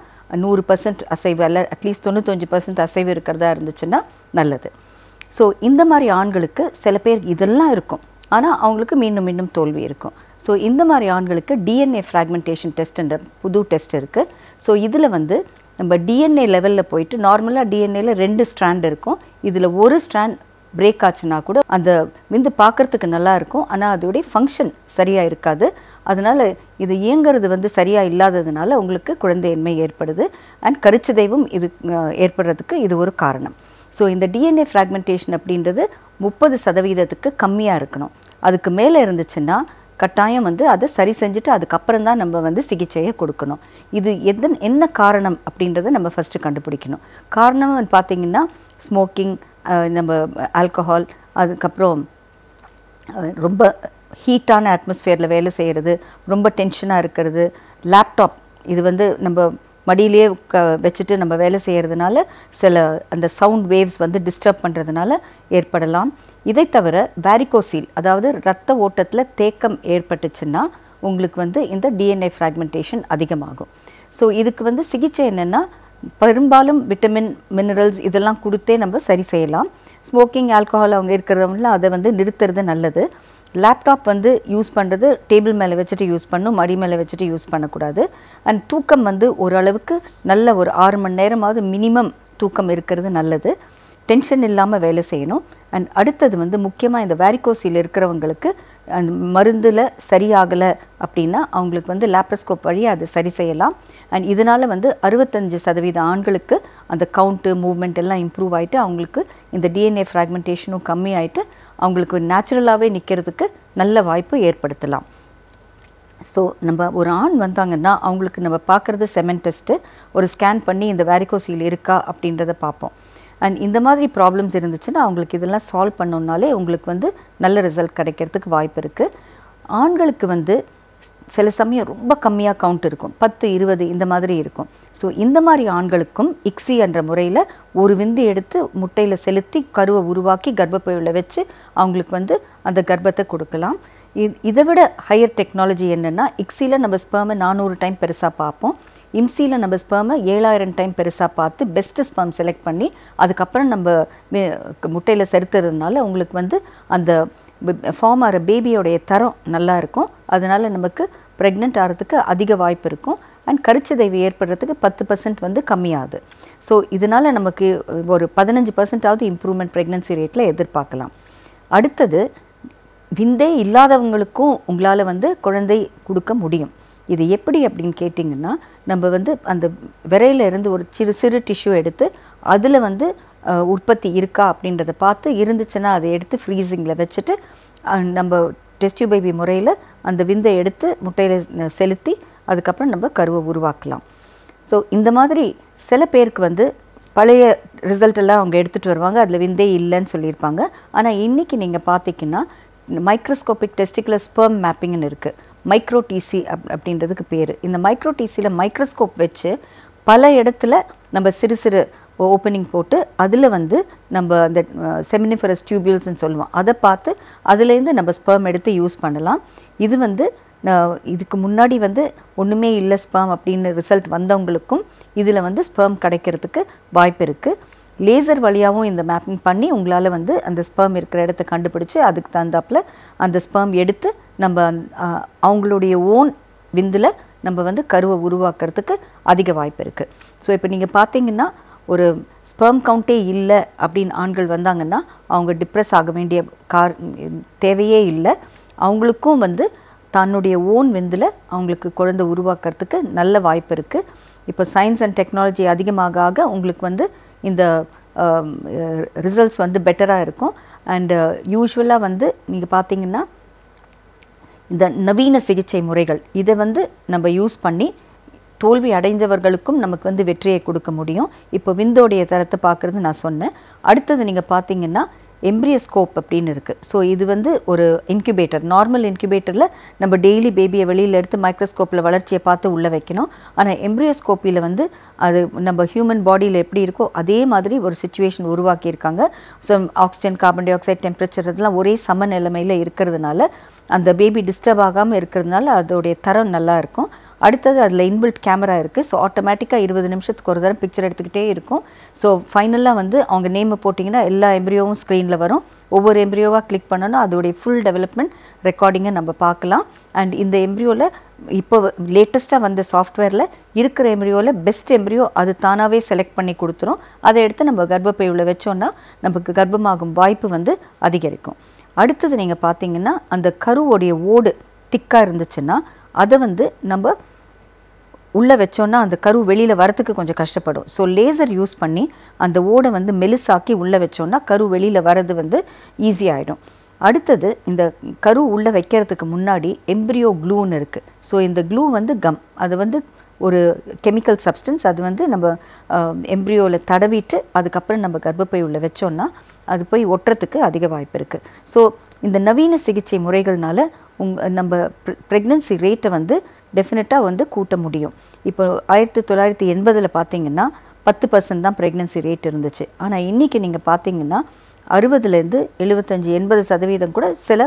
S7: நூறு பர்சன்ட் அசைவு அல்ல அட்லீஸ்ட் தொண்ணூத்தஞ்சு பர்சன்ட் அசைவு இருக்கிறதா இருந்துச்சுன்னா நல்லது ஸோ இந்த மாதிரி ஆண்களுக்கு சில பேர் இதெல்லாம் இருக்கும் ஆனால் அவங்களுக்கு மீண்டும் மீண்டும் தோல்வி இருக்கும் ஸோ இந்த மாதிரி ஆண்களுக்கு டிஎன்ஏ ஃப்ராக்மெண்டேஷன் டெஸ்ட்ன்ற புது டெஸ்ட் இருக்குது ஸோ இதில் வந்து நம்ம டிஎன்ஏ லெவலில் போயிட்டு நார்மலாக டிஎன்ஏல ரெண்டு ஸ்ட்ராண்ட் இருக்கும் இதில் ஒரு ஸ்ட்ராண்ட் பிரேக் ஆச்சுன்னா கூட அந்த விந்து பார்க்குறதுக்கு நல்லா இருக்கும் ஆனால் அதோடைய ஃபங்க்ஷன் சரியாக இருக்காது அதனால் இது இயங்கிறது வந்து சரியாக இல்லாததுனால உங்களுக்கு குழந்தையின்மை ஏற்படுது அண்ட் கருச்சிதைவும் இது ஏற்படுறதுக்கு இது ஒரு காரணம் ஸோ இந்த டிஎன்ஏ ஃப்ராக்மெண்டேஷன் அப்படின்றது முப்பது சதவீதத்துக்கு கம்மியாக இருக்கணும் அதுக்கு மேலே இருந்துச்சுன்னா கட்டாயம் வந்து அதை சரி செஞ்சுட்டு அதுக்கப்புறம் தான் நம்ம வந்து சிகிச்சையை கொடுக்கணும் இது எதன் என்ன காரணம் அப்படின்றத நம்ம ஃபஸ்ட்டு கண்டுபிடிக்கணும் காரணம் பார்த்தீங்கன்னா ஸ்மோக்கிங் நம்ம ஆல்கஹால் அதுக்கப்புறம் ரொம்ப ஹீட்டான அட்மாஸ்ஃபியரில் வேலை செய்கிறது ரொம்ப டென்ஷனாக இருக்கிறது லேப்டாப் இது வந்து நம்ம மடியிலே க வச்சுட்டு நம்ம வேலை செய்கிறதுனால சில அந்த சவுண்ட் வேவ்ஸ் வந்து டிஸ்டர்ப் பண்ணுறதுனால ஏற்படலாம் இதை தவிர வேரிகோசீல் அதாவது ரத்த ஓட்டத்தில் தேக்கம் ஏற்பட்டுச்சுன்னா உங்களுக்கு வந்து இந்த டிஎன்ஏ ஃப்ராக்மெண்டேஷன் அதிகமாகும் ஸோ இதுக்கு வந்து சிகிச்சை என்னென்னா பெரும்பாலும் விட்டமின் மினரல்ஸ் இதெல்லாம் கொடுத்தே நம்ம சரி செய்யலாம் ஸ்மோக்கிங் ஆல்கஹால் அவங்க இருக்கிறவங்கள அதை வந்து நிறுத்துறது நல்லது லேப்டாப் வந்து யூஸ் பண்ணுறது டேபிள் மேலே வச்சுட்டு யூஸ் பண்ணும் மடி மேலே வச்சுட்டு யூஸ் பண்ணக்கூடாது அண்ட் தூக்கம் வந்து ஓரளவுக்கு நல்ல ஒரு ஆறு மணி நேரமாவது மினிமம் தூக்கம் இருக்கிறது நல்லது டென்ஷன் இல்லாமல் வேலை செய்யணும் அண்ட் அடுத்தது வந்து முக்கியமாக இந்த வேரிகோசியில் இருக்கிறவங்களுக்கு அந்த மருந்தில் சரியாகலை அப்படின்னா அவங்களுக்கு வந்து லேப்ரஸ்கோப் வழியாக அதை சரி செய்யலாம் அண்ட் இதனால் வந்து அறுபத்தஞ்சு சதவீத ஆண்களுக்கு அந்த கவுண்ட்டு மூவ்மெண்ட் எல்லாம் இம்ப்ரூவ் ஆகிட்டு அவங்களுக்கு இந்த டிஎன்ஏ ஃப்ராக்மெண்டேஷனும் கம்மி ஆகிட்டு அவங்களுக்கு நேச்சுரலாகவே நிற்கிறதுக்கு நல்ல வாய்ப்பு ஏற்படுத்தலாம் ஸோ நம்ம ஒரு ஆண் வந்தாங்கன்னா அவங்களுக்கு நம்ம பார்க்குறது செமன் டெஸ்ட்டு ஒரு ஸ்கேன் பண்ணி இந்த வேரிகோசியில் இருக்கா அப்படின்றத பார்ப்போம் அண்ட் இந்த மாதிரி ப்ராப்ளம்ஸ் இருந்துச்சுன்னா அவங்களுக்கு இதெல்லாம் சால்வ் பண்ணோன்னாலே உங்களுக்கு வந்து நல்ல ரிசல்ட் கிடைக்கிறதுக்கு வாய்ப்பு இருக்குது ஆண்களுக்கு வந்து சில சமயம் ரொம்ப கம்மியாக கவுண்ட் இருக்கும் பத்து இருபது இந்த மாதிரி இருக்கும் ஸோ இந்த மாதிரி ஆண்களுக்கும் இக்ஸி என்ற முறையில் ஒரு விந்து எடுத்து முட்டையில் செலுத்தி கருவை உருவாக்கி கர்ப்பப்பையில் வச்சு அவங்களுக்கு வந்து அந்த கர்ப்பத்தை கொடுக்கலாம் இதை விட ஹையர் டெக்னாலஜி என்னென்னா இக்ஸியில் நம்ம ஸ்பேமை நானூறு டைம் பெருசாக பார்ப்போம் இம்சியில் நம்ம ஸ்பெர்மை ஏழாயிரம் டைம் பெருசாக பார்த்து பெஸ்ட்டு ஸ்பெர்ம் செலக்ட் பண்ணி அதுக்கப்புறம் நம்ம முட்டையில் செலுத்துறதுனால உங்களுக்கு வந்து அந்த ஃபார்ம் ஆகிற பேபியோடைய தரம் நல்லா இருக்கும் அதனால் நமக்கு ப்ரெக்னென்ட் ஆகிறதுக்கு அதிக வாய்ப்பு இருக்கும் அண்ட் கரிச்சதைவு ஏற்படுறதுக்கு பத்து பர்சன்ட் வந்து கம்மியாகுது ஸோ இதனால் நமக்கு ஒரு பதினஞ்சு பர்சன்டாவது இம்ப்ரூவ்மெண்ட் ப்ரெக்னென்சி ரேட்டில் எதிர்பார்க்கலாம் அடுத்தது விந்தே இல்லாதவங்களுக்கும் உங்களால் வந்து குழந்தை கொடுக்க முடியும் இது எப்படி அப்படின்னு கேட்டிங்கன்னா நம்ம வந்து அந்த விரையில இருந்து ஒரு சிறு சிறு டிஷ்யூ எடுத்து அதில் வந்து உற்பத்தி இருக்கா அப்படின்றத பார்த்து இருந்துச்சுன்னா அதை எடுத்து ஃப்ரீசிங்கில் வச்சுட்டு நம்ம டெஸ்டியூ பேபி முறையில் அந்த விந்தை எடுத்து முட்டையில் செலுத்தி அதுக்கப்புறம் நம்ம கருவை உருவாக்கலாம் ஸோ இந்த மாதிரி சில பேருக்கு வந்து பழைய ரிசல்ட்டெல்லாம் அவங்க எடுத்துகிட்டு வருவாங்க அதில் விந்தே இல்லைன்னு சொல்லியிருப்பாங்க ஆனால் இன்றைக்கி நீங்கள் பார்த்திங்கன்னா மைக்ரோஸ்கோபிக் டெஸ்டிகுலர் ஸ்பெர்ம் மேப்பிங்னு இருக்குது மைக்ரோ டிசி அப் அப்படின்றதுக்கு பேர் இந்த மைக்ரோ டிசியில் மைக்ரோஸ்கோப் வச்சு பல இடத்துல நம்ம சிறு சிறு ஓப்பனிங் போட்டு அதில் வந்து நம்ம அந்த செமினிஃபரஸ் டியூபியூல்ஸ்னு சொல்லுவோம் அதை பார்த்து அதுலேருந்து நம்ம ஸ்பேம் எடுத்து யூஸ் பண்ணலாம் இது வந்து இதுக்கு முன்னாடி வந்து ஒன்றுமே இல்லை ஸ்பேம் அப்படின்னு ரிசல்ட் வந்தவங்களுக்கும் இதில் வந்து ஸ்பேம் கிடைக்கிறதுக்கு வாய்ப்பு இருக்குது லேசர் வழியாகவும் இந்த மேப்பிங் பண்ணி உங்களால் வந்து அந்த ஸ்பெர்ம் இருக்கிற இடத்த கண்டுபிடிச்சி அதுக்கு தகுந்தாப்பில் அந்த ஸ்பெர்ம் எடுத்து நம்ம அவங்களுடைய ஓன் விந்தில் நம்ம வந்து கருவை உருவாக்குறதுக்கு அதிக வாய்ப்பு இருக்குது ஸோ இப்போ நீங்கள் பார்த்தீங்கன்னா ஒரு ஸ்பெர்ம் கவுண்டே இல்லை அப்படின்னு ஆண்கள் வந்தாங்கன்னா அவங்க டிப்ரெஸ் ஆக வேண்டிய கார் தேவையே இல்லை அவங்களுக்கும் வந்து தன்னுடைய ஓன் விந்தில் அவங்களுக்கு குழந்தை உருவாக்குறதுக்கு நல்ல வாய்ப்பு இருக்குது இப்போ சயின்ஸ் அண்ட் டெக்னாலஜி அதிகமாக ஆக உங்களுக்கு வந்து இந்த ரிசல்ட்ஸ் um, uh, வந்து பெட்டராக இருக்கும் அண்டு யூஸ்வலாக uh, வந்து நீங்கள் பார்த்தீங்கன்னா இந்த நவீன சிகிச்சை முறைகள் இதை வந்து நம்ம யூஸ் பண்ணி தோல்வி அடைந்தவர்களுக்கும் நமக்கு வந்து வெற்றியை கொடுக்க முடியும் இப்போ விந்தோடைய தரத்தை பார்க்குறது நான் சொன்னேன் அடுத்தது நீங்கள் பார்த்தீங்கன்னா எம்ப்ரியஸ்கோப் அப்படின்னு இருக்குது ஸோ இது வந்து ஒரு இன்குபேட்டர் நார்மல் இன்குபேட்டரில் நம்ம டெய்லி பேபியை வெளியில் எடுத்து மைக்ரோஸ்கோப்பில் வளர்ச்சியை பார்த்து உள்ளே வைக்கணும் ஆனால் எம்ப்ரியோஸ்கோப்பியில் வந்து அது நம்ம ஹியூமன் பாடியில் எப்படி இருக்கோ அதே மாதிரி ஒரு சுச்சுவேஷன் உருவாக்கியிருக்காங்க so oxygen carbon dioxide temperature இதெல்லாம் ஒரே சம நிலைமையில் இருக்கிறதுனால அந்த பேபி டிஸ்டர்ப் ஆகாமல் இருக்கிறதுனால அதோடைய தரம் நல்லா இருக்கும் அடுத்தது அதில் இன்பில்ட் கேமரா இருக்குது ஸோ ஆட்டோமேட்டிக்காக இருபது நிமிஷத்துக்கு ஒரு தரம் பிக்சர் எடுத்துக்கிட்டே இருக்கும் ஸோ ஃபைனலாக வந்து அவங்க நேமை போட்டிங்கன்னா எல்லா எம்ப்ரியோவும் ஸ்க்ரீனில் வரும் ஒவ்வொரு எம்ப்ரியோவாக கிளிக் பண்ணணும் அதோடைய ஃபுல் டெவலப்மெண்ட் ரெக்கார்டிங்கை நம்ம பார்க்கலாம் அண்ட் இந்த எம்ப்ரியோவில் இப்போ லேட்டஸ்ட்டாக வந்த சாஃப்ட்வேரில் இருக்கிற எம்ப்ரியோவில் பெஸ்ட் எம்ப்ரியோ அது தானாகவே செலக்ட் பண்ணி கொடுத்துரும் அதை எடுத்து நம்ம கர்ப்பப்பை உள்ள வச்சோன்னா நமக்கு கர்ப்பமாகும் வாய்ப்பு வந்து அதிகரிக்கும் அடுத்தது நீங்கள் பார்த்தீங்கன்னா அந்த கருவோடைய ஓடு திக்காக இருந்துச்சுன்னா அதை வந்து நம்ம உள்ளே வச்சோன்னா அந்த கரு வெளியில் வரத்துக்கு கொஞ்சம் கஷ்டப்படும் ஸோ லேசர் யூஸ் பண்ணி அந்த ஓடை வந்து மெலுசாக்கி உள்ளே வச்சோன்னா கரு வெளியில் வர்றது வந்து ஈஸியாகிடும் அடுத்தது இந்த கரு உள்ளே வைக்கிறதுக்கு முன்னாடி எம்ப்ரியோ க்ளூன்னு இருக்குது ஸோ இந்த க்ளூ வந்து கம் அது வந்து ஒரு கெமிக்கல் சப்ஸ்டன்ஸ் அது வந்து நம்ம எம்ப்ரியோவில் தடவிட்டு அதுக்கப்புறம் நம்ம கர்ப்பப்பை உள்ளே வச்சோன்னா அது போய் ஒட்டுறதுக்கு அதிக வாய்ப்பு இருக்குது ஸோ இந்த நவீன சிகிச்சை முறைகள்னால உங் நம்ம ப்ரெக்னன்சி ரேட்டை வந்து டெஃபினட்டாக வந்து கூட்ட முடியும் இப்போ ஆயிரத்தி தொள்ளாயிரத்தி எண்பதில் பார்த்தீங்கன்னா பத்து பர்சன்ட் தான் ப்ரெக்னென்சி ரேட் இருந்துச்சு ஆனால் இன்றைக்கி நீங்கள் பார்த்தீங்கன்னா அறுபதுலேருந்து எழுபத்தஞ்சி எண்பது சதவீதம் கூட சில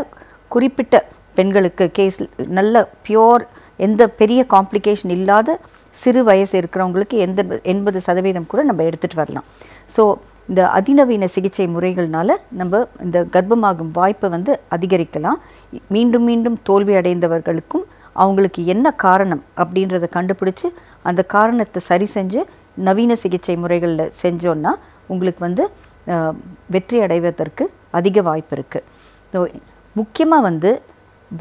S7: குறிப்பிட்ட பெண்களுக்கு கேஸ் நல்ல பியோர் எந்த பெரிய காம்ப்ளிகேஷன் இல்லாத சிறு வயசு இருக்கிறவங்களுக்கு எந்த எண்பது சதவீதம் கூட நம்ம எடுத்துகிட்டு வரலாம் ஸோ இந்த அதிநவீன சிகிச்சை முறைகள்னால நம்ம இந்த கர்ப்பமாகும் வாய்ப்பை வந்து அதிகரிக்கலாம் மீண்டும் மீண்டும் தோல்வி அடைந்தவர்களுக்கும் அவங்களுக்கு என்ன காரணம் அப்படின்றத கண்டுபிடிச்சி அந்த காரணத்தை சரி செஞ்சு நவீன சிகிச்சை முறைகளில் செஞ்சோன்னா உங்களுக்கு வந்து வெற்றி அடைவதற்கு அதிக வாய்ப்பு இருக்குது முக்கியமாக வந்து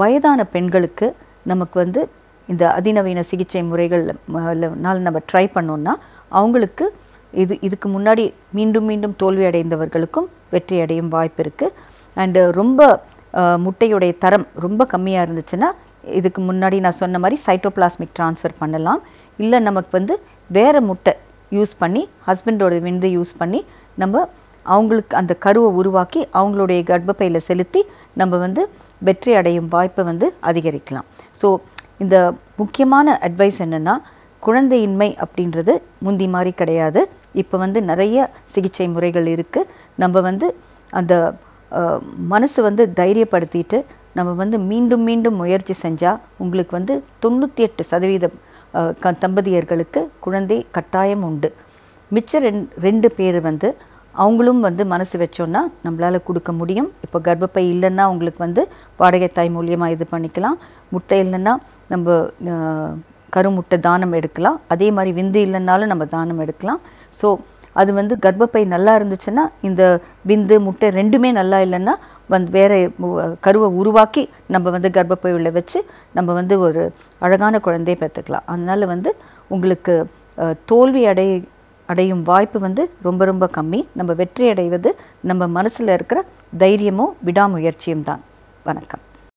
S7: வயதான பெண்களுக்கு நமக்கு வந்து இந்த அதிநவீன சிகிச்சை முறைகள்னால் நம்ம ட்ரை பண்ணோன்னா அவங்களுக்கு இது இதுக்கு முன்னாடி மீண்டும் மீண்டும் தோல்வி அடைந்தவர்களுக்கும் வெற்றி அடையும் வாய்ப்பு இருக்குது அண்டு ரொம்ப முட்டையுடைய தரம் ரொம்ப கம்மியாக இருந்துச்சுன்னா இதுக்கு முன்னாடி நான் சொன்ன மாதிரி சைட்டோபிளாஸ்மிக் ட்ரான்ஸ்ஃபர் பண்ணலாம் இல்லை நமக்கு வந்து வேறு முட்டை யூஸ் பண்ணி ஹஸ்பண்டோட விந்து யூஸ் பண்ணி நம்ம அவங்களுக்கு அந்த கருவை உருவாக்கி அவங்களுடைய கர்ப்பப்பையில் செலுத்தி நம்ம வந்து வெற்றி அடையும் வாய்ப்பை வந்து அதிகரிக்கலாம் ஸோ இந்த முக்கியமான அட்வைஸ் என்னென்னா குழந்தையின்மை அப்படின்றது முந்தி மாதிரி கிடையாது இப்போ வந்து நிறைய சிகிச்சை முறைகள் இருக்குது நம்ம வந்து அந்த மனசு வந்து தைரியப்படுத்திட்டு நம்ம வந்து மீண்டும் மீண்டும் முயற்சி செஞ்சால் உங்களுக்கு வந்து தொண்ணூற்றி எட்டு சதவீதம் க தம்பதியர்களுக்கு குழந்தை கட்டாயம் உண்டு மிச்சம் ரெண் ரெண்டு பேர் வந்து அவங்களும் வந்து மனசு வச்சோன்னா நம்மளால் கொடுக்க முடியும் இப்போ கர்ப்பப்பை இல்லைன்னா அவங்களுக்கு வந்து வாடகை தாய் மூலியமாக இது பண்ணிக்கலாம் முட்டை இல்லைன்னா நம்ம கருமுட்டை தானம் எடுக்கலாம் அதே மாதிரி விந்து இல்லைன்னாலும் நம்ம தானம் எடுக்கலாம் ஸோ அது வந்து கர்ப்பப்பை நல்லா இருந்துச்சுன்னா இந்த விந்து முட்டை ரெண்டுமே நல்லா இல்லைன்னா வந்து வேறு கருவை உருவாக்கி நம்ம வந்து கர்ப்பப்பை உள்ள வச்சு நம்ம வந்து ஒரு அழகான குழந்தையை பெற்றுக்கலாம் அதனால் வந்து உங்களுக்கு தோல்வி அடை அடையும் வாய்ப்பு வந்து ரொம்ப ரொம்ப கம்மி நம்ம வெற்றி அடைவது நம்ம மனசில் இருக்கிற தைரியமும் விடாமுயற்சியும் தான் வணக்கம்